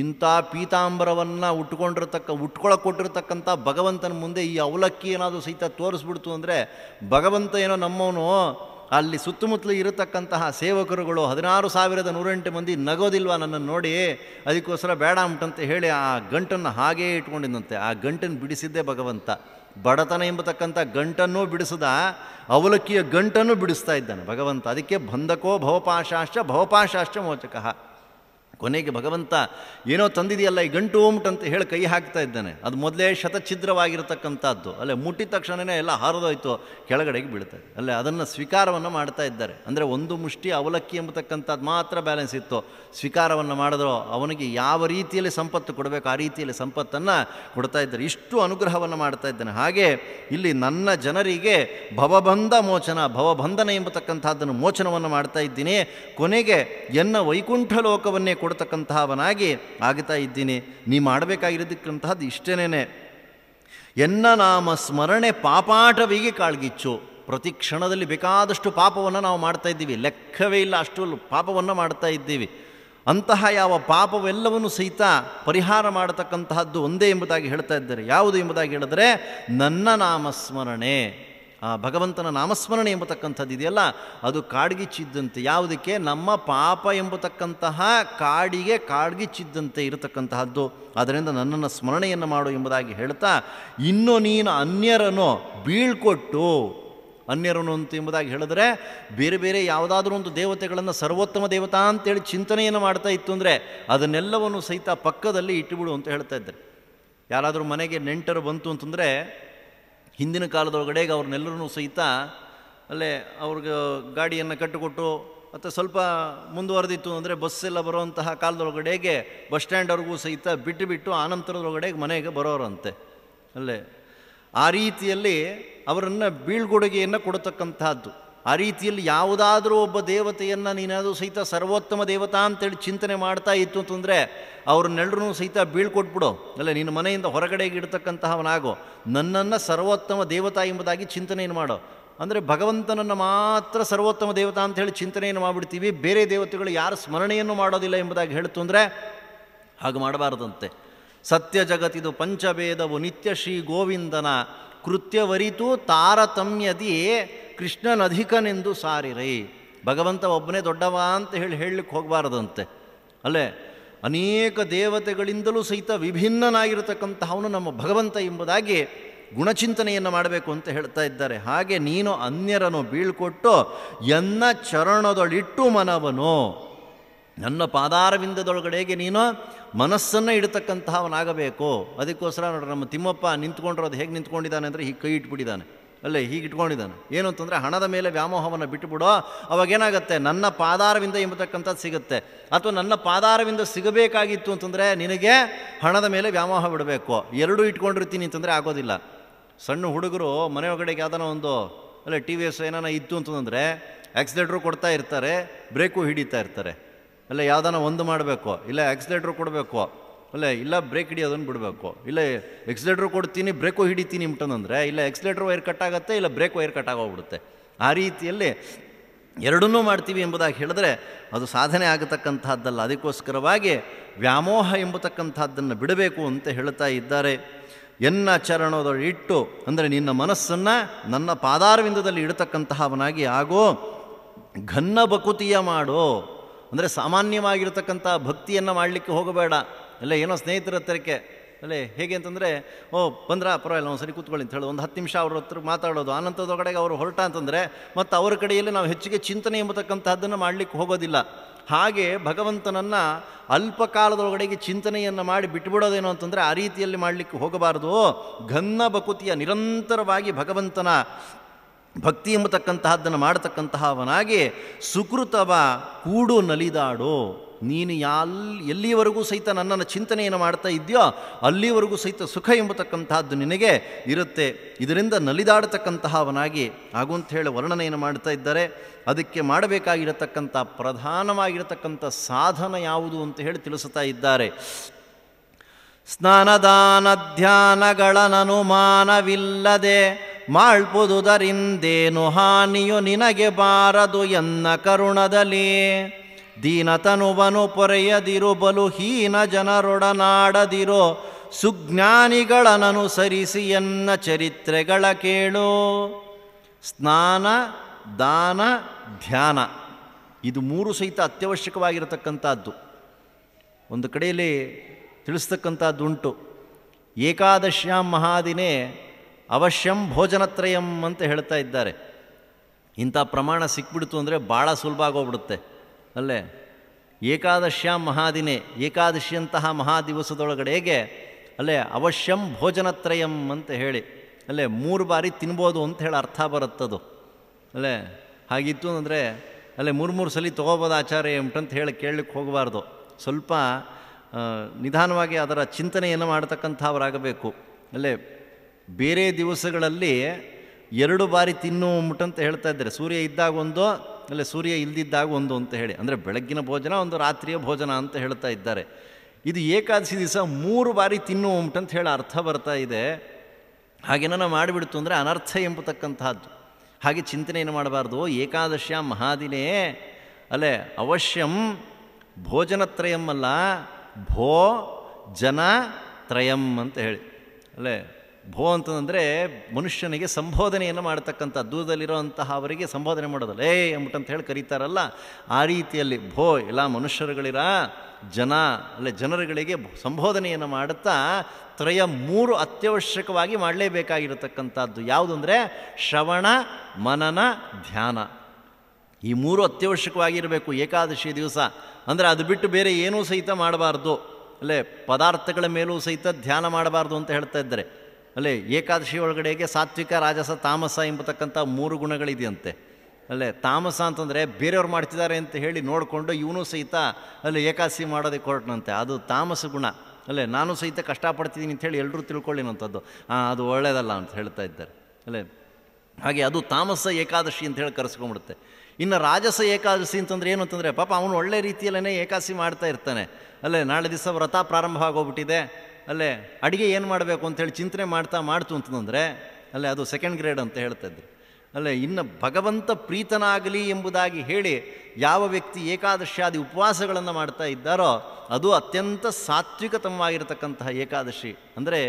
ಇಂಥ ಪೀತಾಂಬರವನ್ನು ಉಟ್ಕೊಂಡಿರ್ತಕ್ಕ ಉಟ್ಕೊಳ್ಳೋ ಕೊಟ್ಟಿರ್ತಕ್ಕಂಥ ಭಗವಂತನ ಮುಂದೆ ಈ ಅವಲಕ್ಕಿ ಏನಾದರೂ ಸಹಿತ ತೋರಿಸ್ಬಿಡ್ತು ಅಂದರೆ ಭಗವಂತ ಏನೋ ನಮ್ಮವನು ಅಲ್ಲಿ ಸುತ್ತಮುತ್ತಲು ಇರತಕ್ಕಂತಹ ಸೇವಕರುಗಳು ಹದಿನಾರು ಸಾವಿರದ ನೂರೆಂಟು ಮಂದಿ ನಗೋದಿಲ್ವಾ ನನ್ನನ್ನು ನೋಡಿ ಅದಕ್ಕೋಸ್ಕರ ಬೇಡ ಉಂಟಂತೆ ಹೇಳಿ ಆ ಗಂಟನ್ನು ಹಾಗೇ ಇಟ್ಕೊಂಡಿದ್ದಂತೆ ಆ ಗಂಟನ್ನು ಬಿಡಿಸಿದ್ದೇ ಭಗವಂತ ಬಡತನ ಎಂಬತಕ್ಕಂಥ ಗಂಟನ್ನು ಬಿಡಿಸದ ಅವಲಕ್ಕಿಯ ಗಂಟನ್ನು ಬಿಡಿಸ್ತಾ ಇದ್ದಾನೆ ಭಗವಂತ ಅದಕ್ಕೆ ಬಂಧಕೋ ಭವಪಾಶಾಶ್ಚ ಭವಪಾಶಾಶ್ಚ ಮೋಚಕಃ ಕೊನೆಗೆ ಭಗವಂತ ಏನೋ ತಂದಿದೆಯಲ್ಲ ಈ ಗಂಟು ಓಮ್ಟ್ ಅಂತ ಹೇಳಿ ಕೈ ಹಾಕ್ತಾ ಇದ್ದಾನೆ ಅದು ಮೊದಲೇ ಶತಛಿದ್ರವಾಗಿರತಕ್ಕಂಥದ್ದು ಅಲ್ಲೇ ಮುಟ್ಟಿದ ತಕ್ಷಣವೇ ಎಲ್ಲ ಹಾರದೋಯ್ತು ಕೆಳಗಡೆಗೆ ಇದೆ ಅಲ್ಲೇ ಅದನ್ನು ಸ್ವೀಕಾರವನ್ನು ಮಾಡ್ತಾ ಇದ್ದಾರೆ ಅಂದರೆ ಒಂದು ಮುಷ್ಟಿ ಅವಲಕ್ಕಿ ಎಂಬತಕ್ಕಂಥದ್ದು ಮಾತ್ರ ಬ್ಯಾಲೆನ್ಸ್ ಇತ್ತು ಸ್ವೀಕಾರವನ್ನು ಮಾಡಿದ್ರು ಅವನಿಗೆ ಯಾವ ರೀತಿಯಲ್ಲಿ ಸಂಪತ್ತು ಕೊಡಬೇಕು ಆ ರೀತಿಯಲ್ಲಿ ಸಂಪತ್ತನ್ನು ಕೊಡ್ತಾ ಇದ್ದಾರೆ ಇಷ್ಟು ಅನುಗ್ರಹವನ್ನು ಮಾಡ್ತಾ ಇದ್ದಾನೆ ಹಾಗೆ ಇಲ್ಲಿ ನನ್ನ ಜನರಿಗೆ ಭವಬಂಧ ಮೋಚನ ಭವಬಂಧನ ಎಂಬತಕ್ಕಂಥದ್ದನ್ನು ಮೋಚನವನ್ನು ಮಾಡ್ತಾ ಇದ್ದೀನಿ ಕೊನೆಗೆ ಎನ್ನ ವೈಕುಂಠ ಲೋಕವನ್ನೇ ಕೊಡ್ತಕ್ಕಂತಹವನಾಗಿ ಆಗ್ತಾ ಇದ್ದೀನಿ ನೀ ಮಾಡಬೇಕಾಗಿರೋದಕ್ಕಂತಹದ್ದು ಇಷ್ಟೇನೇ ಎನ್ನ ನಾಮ ಸ್ಮರಣೆ ಪಾಪಾಟವಿಗೆ ಕಾಳ್ಗಿಚ್ಚು ಪ್ರತಿ ಕ್ಷಣದಲ್ಲಿ ಬೇಕಾದಷ್ಟು ಪಾಪವನ್ನು ನಾವು ಮಾಡ್ತಾ ಇದ್ದೀವಿ ಲೆಕ್ಕವೇ ಇಲ್ಲ ಅಷ್ಟು ಪಾಪವನ್ನು ಮಾಡ್ತಾ ಇದ್ದೀವಿ ಅಂತಹ ಯಾವ ಪಾಪವೆಲ್ಲವನ್ನು ಸಹಿತ ಪರಿಹಾರ ಮಾಡತಕ್ಕಂತಹದ್ದು ಒಂದೇ ಎಂಬುದಾಗಿ ಹೇಳ್ತಾ ಇದ್ದಾರೆ ಯಾವುದು ಎಂಬುದಾಗಿ ಹೇಳಿದ್ರೆ ನನ್ನ ನಾಮಸ್ಮರಣೆ ಆ ಭಗವಂತನ ನಾಮಸ್ಮರಣೆ ಎಂಬತಕ್ಕಂಥದ್ದು ಇದೆಯಲ್ಲ ಅದು ಕಾಡ್ಗಿಚ್ಚಿದ್ದಂತೆ ಯಾವುದಕ್ಕೆ ನಮ್ಮ ಪಾಪ ಎಂಬತಕ್ಕಂತಹ ಕಾಡಿಗೆ ಕಾಡ್ಗಿಚ್ಚಿದ್ದಂತೆ ಇರತಕ್ಕಂತಹದ್ದು ಅದರಿಂದ ನನ್ನನ್ನು ಸ್ಮರಣೆಯನ್ನು ಮಾಡು ಎಂಬುದಾಗಿ ಹೇಳ್ತಾ ಇನ್ನೂ ನೀನು ಅನ್ಯರನ್ನು ಬೀಳ್ಕೊಟ್ಟು ಅನ್ಯರನು ಅಂತ ಎಂಬುದಾಗಿ ಹೇಳಿದ್ರೆ ಬೇರೆ ಬೇರೆ ಯಾವುದಾದ್ರೂ ಒಂದು ದೇವತೆಗಳನ್ನು ಸರ್ವೋತ್ತಮ ದೇವತಾ ಅಂತೇಳಿ ಚಿಂತನೆಯನ್ನು ಮಾಡ್ತಾ ಇತ್ತು ಅಂದರೆ ಅದನ್ನೆಲ್ಲವನ್ನು ಸಹಿತ ಪಕ್ಕದಲ್ಲಿ ಇಟ್ಟುಬಿಡು ಅಂತ ಹೇಳ್ತಾ ಇದ್ದಾರೆ ಯಾರಾದರೂ ಮನೆಗೆ ನೆಂಟರು ಬಂತು ಅಂತಂದರೆ ಹಿಂದಿನ ಕಾಲದೊಳಗಡೆಗೆ ಅವ್ರನ್ನೆಲ್ಲರೂ ಸಹಿತ ಅಲ್ಲೇ ಅವ್ರಿಗೆ ಗಾಡಿಯನ್ನು ಕಟ್ಟಿಕೊಟ್ಟು ಮತ್ತು ಸ್ವಲ್ಪ ಮುಂದುವರೆದಿತ್ತು ಅಂದರೆ ಬಸ್ಸೆಲ್ಲ ಬರುವಂತಹ ಕಾಲದೊಳಗಡೆಗೆ ಬಸ್ ಸ್ಟ್ಯಾಂಡ್ವರೆಗೂ ಸಹಿತ ಬಿಟ್ಟು ಬಿಟ್ಟು ಆನಂತರದೊಳಗಡೆಗೆ ಮನೆಗೆ ಬರೋರಂತೆ ಅಲ್ಲೇ ಆ ರೀತಿಯಲ್ಲಿ ಅವರನ್ನು ಬೀಳ್ಗೊಡುಗೆಯನ್ನು ಕೊಡತಕ್ಕಂತಹದ್ದು ಆ ರೀತಿಯಲ್ಲಿ ಯಾವುದಾದ್ರೂ ಒಬ್ಬ ದೇವತೆಯನ್ನು ನೀನಾದರೂ ಸಹಿತ ಸರ್ವೋತ್ತಮ ದೇವತಾ ಅಂತೇಳಿ ಚಿಂತನೆ ಮಾಡ್ತಾ ಇತ್ತು ಅಂತಂದರೆ ಅವ್ರನ್ನೆಲ್ಲರೂ ಸಹಿತ ಬೀಳ್ಕೊಟ್ಬಿಡು ಅಲ್ಲ ನಿನ್ನ ಮನೆಯಿಂದ ಹೊರಗಡೆಗೆ ಇಡ್ತಕ್ಕಂತಹವನಾಗೋ ನನ್ನನ್ನು ಸರ್ವೋತ್ತಮ ದೇವತಾ ಎಂಬುದಾಗಿ ಚಿಂತನೆಯನ್ನು ಮಾಡೋ ಅಂದರೆ ಭಗವಂತನನ್ನು ಮಾತ್ರ ಸರ್ವೋತ್ತಮ ದೇವತಾ ಅಂತ ಹೇಳಿ ಚಿಂತನೆಯನ್ನು ಮಾಡಿಬಿಡ್ತೀವಿ ಬೇರೆ ದೇವತೆಗಳು ಯಾರು ಸ್ಮರಣೆಯನ್ನು ಮಾಡೋದಿಲ್ಲ ಎಂಬುದಾಗಿ ಹೇಳ್ತು ಅಂದರೆ ಹಾಗೆ ಮಾಡಬಾರದಂತೆ ಸತ್ಯ ಜಗತ್ತಿದು ಪಂಚಭೇದವು ನಿತ್ಯ ಶ್ರೀ ಗೋವಿಂದನ ಕೃತ್ಯವರಿತು ತಾರತಮ್ಯದಿ ಕೃಷ್ಣನಧಿಕನೆಂದು ಸಾರಿರಿ ಭಗವಂತ ಒಬ್ಬನೇ ದೊಡ್ಡವ ಅಂತ ಹೇಳಿ ಹೇಳಲಿಕ್ಕೆ ಹೋಗಬಾರ್ದಂತೆ ಅಲ್ಲೇ ಅನೇಕ ದೇವತೆಗಳಿಂದಲೂ ಸಹಿತ ವಿಭಿನ್ನನಾಗಿರತಕ್ಕಂತಹವನು ನಮ್ಮ ಭಗವಂತ ಎಂಬುದಾಗಿ ಗುಣಚಿಂತನೆಯನ್ನು ಮಾಡಬೇಕು ಅಂತ ಹೇಳ್ತಾ ಇದ್ದಾರೆ ಹಾಗೆ ನೀನು ಅನ್ಯರನ್ನು ಬೀಳ್ಕೊಟ್ಟು ಎನ್ನ ಚರಣದೊಳಿಟ್ಟು ಮನವನು ನನ್ನ ಪಾದಾರವಿಂದದೊಳಗಡೆಗೆ ನೀನು ಮನಸ್ಸನ್ನು ಇಡತಕ್ಕಂತಹವನಾಗಬೇಕು ಅದಕ್ಕೋಸ್ಕರ ನೋಡ್ರಿ ನಮ್ಮ ತಿಮ್ಮಪ್ಪ ನಿಂತ್ಕೊಂಡಿರೋದು ಹೇಗೆ ನಿಂತ್ಕೊಂಡಿದ್ದಾನೆ ಅಂದರೆ ಹೀಗೆ ಕೈ ಇಟ್ಬಿಟ್ಟಿದ್ದಾನೆ ಅಲ್ಲೇ ಹೀಗೆ ಇಟ್ಕೊಂಡಿದ್ದಾನೆ ಏನು ಅಂತಂದರೆ ಹಣದ ಮೇಲೆ ವ್ಯಾಮೋಹವನ್ನು ಬಿಟ್ಟುಬಿಡೋ ಅವಾಗೇನಾಗುತ್ತೆ ನನ್ನ ಪಾದಾರವಿಂದ ಎಂಬತಕ್ಕಂಥದ್ದು ಸಿಗುತ್ತೆ ಅಥವಾ ನನ್ನ ಪಾದಾರವಿಂದ ಸಿಗಬೇಕಾಗಿತ್ತು ಅಂತಂದರೆ ನಿನಗೆ ಹಣದ ಮೇಲೆ ವ್ಯಾಮೋಹ ಬಿಡಬೇಕು ಎರಡೂ ಇಟ್ಕೊಂಡಿರ್ತೀನಿ ಅಂತಂದರೆ ಆಗೋದಿಲ್ಲ ಸಣ್ಣ ಹುಡುಗರು ಮನೆ ಒಳಗಡೆಗೆ ಯಾವ್ದಾನ ಒಂದು ಅಲ್ಲೇ ಟಿ ವಿ ಎಸ್ ಏನಾನ ಇತ್ತು ಅಂತಂದರೆ ಆಕ್ಸಿಡೆಂಟ್ರು ಕೊಡ್ತಾ ಇರ್ತಾರೆ ಬ್ರೇಕು ಹಿಡಿತಾ ಇರ್ತಾರೆ ಅಲ್ಲ ಯಾವ್ದಾನ ಒಂದು ಮಾಡಬೇಕು ಇಲ್ಲ ಆಕ್ಸಿಲೇಟ್ರ್ ಕೊಡಬೇಕು ಅಲ್ಲ ಇಲ್ಲ ಬ್ರೇಕ್ ಹಿಡಿಯೋದನ್ನು ಬಿಡಬೇಕು ಇಲ್ಲ ಎಕ್ಸಿಲೇಟ್ರ್ ಕೊಡ್ತೀನಿ ಬ್ರೇಕು ಹಿಡಿತೀನಿ ಅಂತಂದರೆ ಇಲ್ಲ ಎಕ್ಸಿಲೇಟ್ರ್ ವೈರ್ ಕಟ್ ಆಗುತ್ತೆ ಇಲ್ಲ ಬ್ರೇಕ್ ವೈರ್ ಕಟ್ ಆಗೋಗ್ಬಿಡುತ್ತೆ ಆ ರೀತಿಯಲ್ಲಿ ಎರಡನ್ನೂ ಮಾಡ್ತೀವಿ ಎಂಬುದಾಗಿ ಹೇಳಿದ್ರೆ ಅದು ಸಾಧನೆ ಆಗತಕ್ಕಂಥದ್ದಲ್ಲ ಅದಕ್ಕೋಸ್ಕರವಾಗಿ ವ್ಯಾಮೋಹ ಎಂಬತಕ್ಕಂಥದ್ದನ್ನು ಬಿಡಬೇಕು ಅಂತ ಹೇಳ್ತಾ ಇದ್ದಾರೆ ಎನ್ನ ಚರಣದಲ್ಲಿ ಇಟ್ಟು ಅಂದರೆ ನಿನ್ನ ಮನಸ್ಸನ್ನು ನನ್ನ ಪಾದಾರವಿಂದದಲ್ಲಿ ಇಡತಕ್ಕಂತಹವನಾಗಿ ಆಗೋ ಘನ್ನ ಬಕುತಿಯ ಮಾಡೋ ಅಂದರೆ ಸಾಮಾನ್ಯವಾಗಿರ್ತಕ್ಕಂಥ ಭಕ್ತಿಯನ್ನು ಮಾಡಲಿಕ್ಕೆ ಹೋಗಬೇಡ ಅಲ್ಲೇ ಏನೋ ಸ್ನೇಹಿತರ ಹತ್ತಿರಕ್ಕೆ ಅಲ್ಲೇ ಹೇಗೆ ಅಂತಂದರೆ ಓ ಬಂದ್ರ ಪರವಾಗಿಲ್ಲ ಒಂದು ಸರಿ ಕೂತ್ಕೊಳ್ಳಿ ಅಂತ ಹೇಳೋದು ಒಂದು ಹತ್ತು ನಿಮಿಷ ಅವ್ರ ಹತ್ರ ಮಾತಾಡೋದು ಆನಂತರದೊಳಗಡೆಗೆ ಕಡೆಗೆ ಅವರು ಹೊರಟ ಅಂತಂದರೆ ಮತ್ತು ಅವರ ಕಡೆಯಲ್ಲಿ ನಾವು ಹೆಚ್ಚಿಗೆ ಚಿಂತನೆ ಎಂಬತಕ್ಕಂಥದ್ದನ್ನು ಮಾಡಲಿಕ್ಕೆ ಹೋಗೋದಿಲ್ಲ ಹಾಗೆ ಭಗವಂತನನ್ನು ಅಲ್ಪಕಾಲದೊಳಗಡೆಗೆ ಚಿಂತನೆಯನ್ನು ಮಾಡಿ ಬಿಟ್ಬಿಡೋದೇನು ಅಂತಂದರೆ ಆ ರೀತಿಯಲ್ಲಿ ಮಾಡಲಿಕ್ಕೆ ಹೋಗಬಾರ್ದು ಘನ್ನ ಬಕುತಿಯ ನಿರಂತರವಾಗಿ ಭಗವಂತನ ಭಕ್ತಿ ಎಂಬತಕ್ಕಂತಹದ್ದನ್ನು ಮಾಡತಕ್ಕಂತಹವನಾಗಿ ಸುಕೃತವ ಕೂಡು ನಲಿದಾಡೋ ನೀನು ಯಾಲ್ ಎಲ್ಲಿವರೆಗೂ ಸಹಿತ ನನ್ನನ್ನು ಚಿಂತನೆಯನ್ನು ಮಾಡ್ತಾ ಇದೆಯೋ ಅಲ್ಲಿವರೆಗೂ ಸಹಿತ ಸುಖ ಎಂಬತಕ್ಕಂತಹದ್ದು ನಿನಗೆ ಇರುತ್ತೆ ಇದರಿಂದ ನಲಿದಾಡತಕ್ಕಂತಹವನಾಗಿ ಹಾಗೂ ಅಂತ ಹೇಳಿ ವರ್ಣನೆಯನ್ನು ಮಾಡ್ತಾ ಇದ್ದಾರೆ ಅದಕ್ಕೆ ಮಾಡಬೇಕಾಗಿರತಕ್ಕಂಥ ಪ್ರಧಾನವಾಗಿರತಕ್ಕಂಥ ಸಾಧನ ಯಾವುದು ಅಂತ ಹೇಳಿ ತಿಳಿಸುತ್ತಾ ಇದ್ದಾರೆ ಸ್ನಾನದಾನ ಅನುಮಾನವಿಲ್ಲದೆ ಮಾಳ್ಪುದುದರಿಂದೇನು ಹಾನಿಯು ನಿನಗೆ ಬಾರದು ಎನ್ನ ಕರುಣದಲ್ಲಿ ದೀನತನುವನು ಪೊರೆಯದಿರು ಬಲು ಹೀನ ಜನರೊಡನಾಡದಿರೋ ಸುಜ್ಞಾನಿಗಳನನುಸರಿಸಿ ಎನ್ನ ಚರಿತ್ರೆಗಳ ಕೇಳು ಸ್ನಾನ ದಾನ ಧ್ಯಾನ ಇದು ಮೂರು ಸಹಿತ ಅತ್ಯವಶ್ಯಕವಾಗಿರತಕ್ಕಂಥದ್ದು ಒಂದು ಕಡೆಯಲ್ಲಿ ತಿಳಿಸ್ತಕ್ಕಂಥದ್ದುಂಟು ಏಕಾದಶ್ಯಾಂ ಮಹಾದಿನೇ ಅವಶ್ಯಂ ಭೋಜನತ್ರಯಂ ಅಂತ ಹೇಳ್ತಾ ಇದ್ದಾರೆ ಇಂಥ ಪ್ರಮಾಣ ಸಿಕ್ಬಿಡ್ತು ಅಂದರೆ ಭಾಳ ಸುಲಭ ಆಗೋಗ್ಬಿಡುತ್ತೆ ಅಲ್ಲೇ ಏಕಾದಶ್ಯ ಮಹಾದಿನೇ ಏಕಾದಶಿಯಂತಹ ಮಹಾದಿವಸದೊಳಗಡೆಗೆ ಅಲ್ಲೇ ಅವಶ್ಯಂ ಭೋಜನತ್ರಯಂ ಅಂತ ಹೇಳಿ ಅಲ್ಲೇ ಮೂರು ಬಾರಿ ತಿನ್ಬೋದು ಅಂತ ಹೇಳಿ ಅರ್ಥ ಬರುತ್ತದು ಅಲ್ಲೇ ಹಾಗಿತ್ತು ಅಂದರೆ ಅಲ್ಲೇ ಮೂರು ಮೂರು ಸಲ ತೊಗೋಬೋದು ಆಚಾರ್ಯ ಎಂಟಂತ ಹೇಳಿ ಕೇಳಲಿಕ್ಕೆ ಹೋಗಬಾರ್ದು ಸ್ವಲ್ಪ ನಿಧಾನವಾಗಿ ಅದರ ಚಿಂತನೆಯನ್ನು ಮಾಡತಕ್ಕಂಥವರಾಗಬೇಕು ಅಲ್ಲೇ ಬೇರೆ ದಿವಸಗಳಲ್ಲಿ ಎರಡು ಬಾರಿ ತಿನ್ನು ಅಂತ ಹೇಳ್ತಾ ಇದ್ದಾರೆ ಸೂರ್ಯ ಇದ್ದಾಗ ಒಂದು ಅಲ್ಲೇ ಸೂರ್ಯ ಇಲ್ದಿದ್ದಾಗ ಒಂದು ಅಂತ ಹೇಳಿ ಅಂದರೆ ಬೆಳಗ್ಗಿನ ಭೋಜನ ಒಂದು ರಾತ್ರಿಯ ಭೋಜನ ಅಂತ ಹೇಳ್ತಾ ಇದ್ದಾರೆ ಇದು ಏಕಾದಶಿ ದಿವಸ ಮೂರು ಬಾರಿ ತಿನ್ನು ಅಂತ ಹೇಳಿ ಅರ್ಥ ಬರ್ತಾ ಇದೆ ಹಾಗೇನೋ ಮಾಡಿಬಿಡ್ತು ಅಂದರೆ ಅನರ್ಥ ಎಂಬತಕ್ಕಂತಹದ್ದು ಹಾಗೆ ಚಿಂತನೆಯನ್ನು ಮಾಡಬಾರ್ದು ಏಕಾದಶಿಯ ಮಹಾದಿನೇ ಅಲ್ಲೇ ಅವಶ್ಯಂ ಅಲ್ಲ ಭೋ ಜನ ತ್ರಯಂ ಅಂತ ಹೇಳಿ ಅಲ್ಲೇ ಭೋ ಅಂತಂದರೆ ಮನುಷ್ಯನಿಗೆ ಸಂಬೋಧನೆಯನ್ನು ಮಾಡತಕ್ಕಂಥ ದೂರದಲ್ಲಿರೋಂತಹ ಅವರಿಗೆ ಸಂಬೋಧನೆ ಮಾಡೋದಲ್ಲ ಏ ಅಂತ ಹೇಳಿ ಕರೀತಾರಲ್ಲ ಆ ರೀತಿಯಲ್ಲಿ ಭೋ ಎಲ್ಲ ಮನುಷ್ಯರುಗಳಿರ ಜನ ಅಲ್ಲೇ ಜನರುಗಳಿಗೆ ಸಂಬೋಧನೆಯನ್ನು ಮಾಡುತ್ತಾ ತ್ರಯ ಮೂರು ಅತ್ಯವಶ್ಯಕವಾಗಿ ಮಾಡಲೇಬೇಕಾಗಿರತಕ್ಕಂಥದ್ದು ಅಂದರೆ ಶ್ರವಣ ಮನನ ಧ್ಯಾನ ಈ ಮೂರು ಅತ್ಯವಶ್ಯಕವಾಗಿರಬೇಕು ಏಕಾದಶಿ ದಿವಸ ಅಂದರೆ ಅದು ಬಿಟ್ಟು ಬೇರೆ ಏನೂ ಸಹಿತ ಮಾಡಬಾರ್ದು ಅಲ್ಲೇ ಪದಾರ್ಥಗಳ ಮೇಲೂ ಸಹಿತ ಧ್ಯಾನ ಮಾಡಬಾರ್ದು ಅಂತ ಹೇಳ್ತಾ ಇದ್ದಾರೆ ಅಲ್ಲೇ ಏಕಾದಶಿ ಒಳಗಡೆಗೆ ಸಾತ್ವಿಕ ರಾಜಸ ತಾಮಸ ಎಂಬತಕ್ಕಂಥ ಮೂರು ಗುಣಗಳಿದೆಯಂತೆ ಅಲ್ಲೇ ತಾಮಸ ಅಂತಂದರೆ ಬೇರೆಯವ್ರು ಮಾಡ್ತಿದ್ದಾರೆ ಅಂತ ಹೇಳಿ ನೋಡಿಕೊಂಡು ಇವನು ಸಹಿತ ಅಲ್ಲಿ ಏಕಾದಶಿ ಮಾಡೋದಕ್ಕೆ ಹೊರಟನಂತೆ ಅದು ತಾಮಸ ಗುಣ ಅಲ್ಲೇ ನಾನು ಸಹಿತ ಕಷ್ಟಪಡ್ತಿದ್ದೀನಿ ಅಂತ ಹೇಳಿ ಎಲ್ಲರೂ ಅಂಥದ್ದು ಹಾಂ ಅದು ಒಳ್ಳೆಯದಲ್ಲ ಅಂತ ಹೇಳ್ತಾ ಇದ್ದಾರೆ ಅಲ್ಲೇ ಹಾಗೆ ಅದು ತಾಮಸ ಏಕಾದಶಿ ಅಂತ ಹೇಳಿ ಕರೆಸ್ಕೊಂಡ್ಬಿಡುತ್ತೆ ಇನ್ನು ರಾಜಸ ಏಕಾದಶಿ ಅಂತಂದರೆ ಏನು ಅಂತಂದರೆ ಪಾಪ ಅವನು ಒಳ್ಳೆ ರೀತಿಯಲ್ಲೇ ಏಕಾದಶಿ ಮಾಡ್ತಾ ಇರ್ತಾನೆ ಅಲ್ಲೇ ನಾಳೆ ದಿವಸ ವ್ರತ ಪ್ರಾರಂಭ ಆಗೋಗ್ಬಿಟ್ಟಿದೆ ಅಲ್ಲೇ ಅಡುಗೆ ಏನು ಮಾಡಬೇಕು ಅಂತೇಳಿ ಚಿಂತನೆ ಮಾಡ್ತಾ ಮಾಡ್ತು ಅಂತಂದರೆ ಅಲ್ಲೇ ಅದು ಸೆಕೆಂಡ್ ಗ್ರೇಡ್ ಅಂತ ಹೇಳ್ತದ್ದು ಅಲ್ಲೇ ಇನ್ನು ಭಗವಂತ ಪ್ರೀತನಾಗಲಿ ಎಂಬುದಾಗಿ ಹೇಳಿ ಯಾವ ವ್ಯಕ್ತಿ ಏಕಾದಶಿಯಾದಿ ಉಪವಾಸಗಳನ್ನು ಮಾಡ್ತಾ ಇದ್ದಾರೋ ಅದು ಅತ್ಯಂತ ಸಾತ್ವಿಕತಮವಾಗಿರತಕ್ಕಂತಹ ಏಕಾದಶಿ ಅಂದರೆ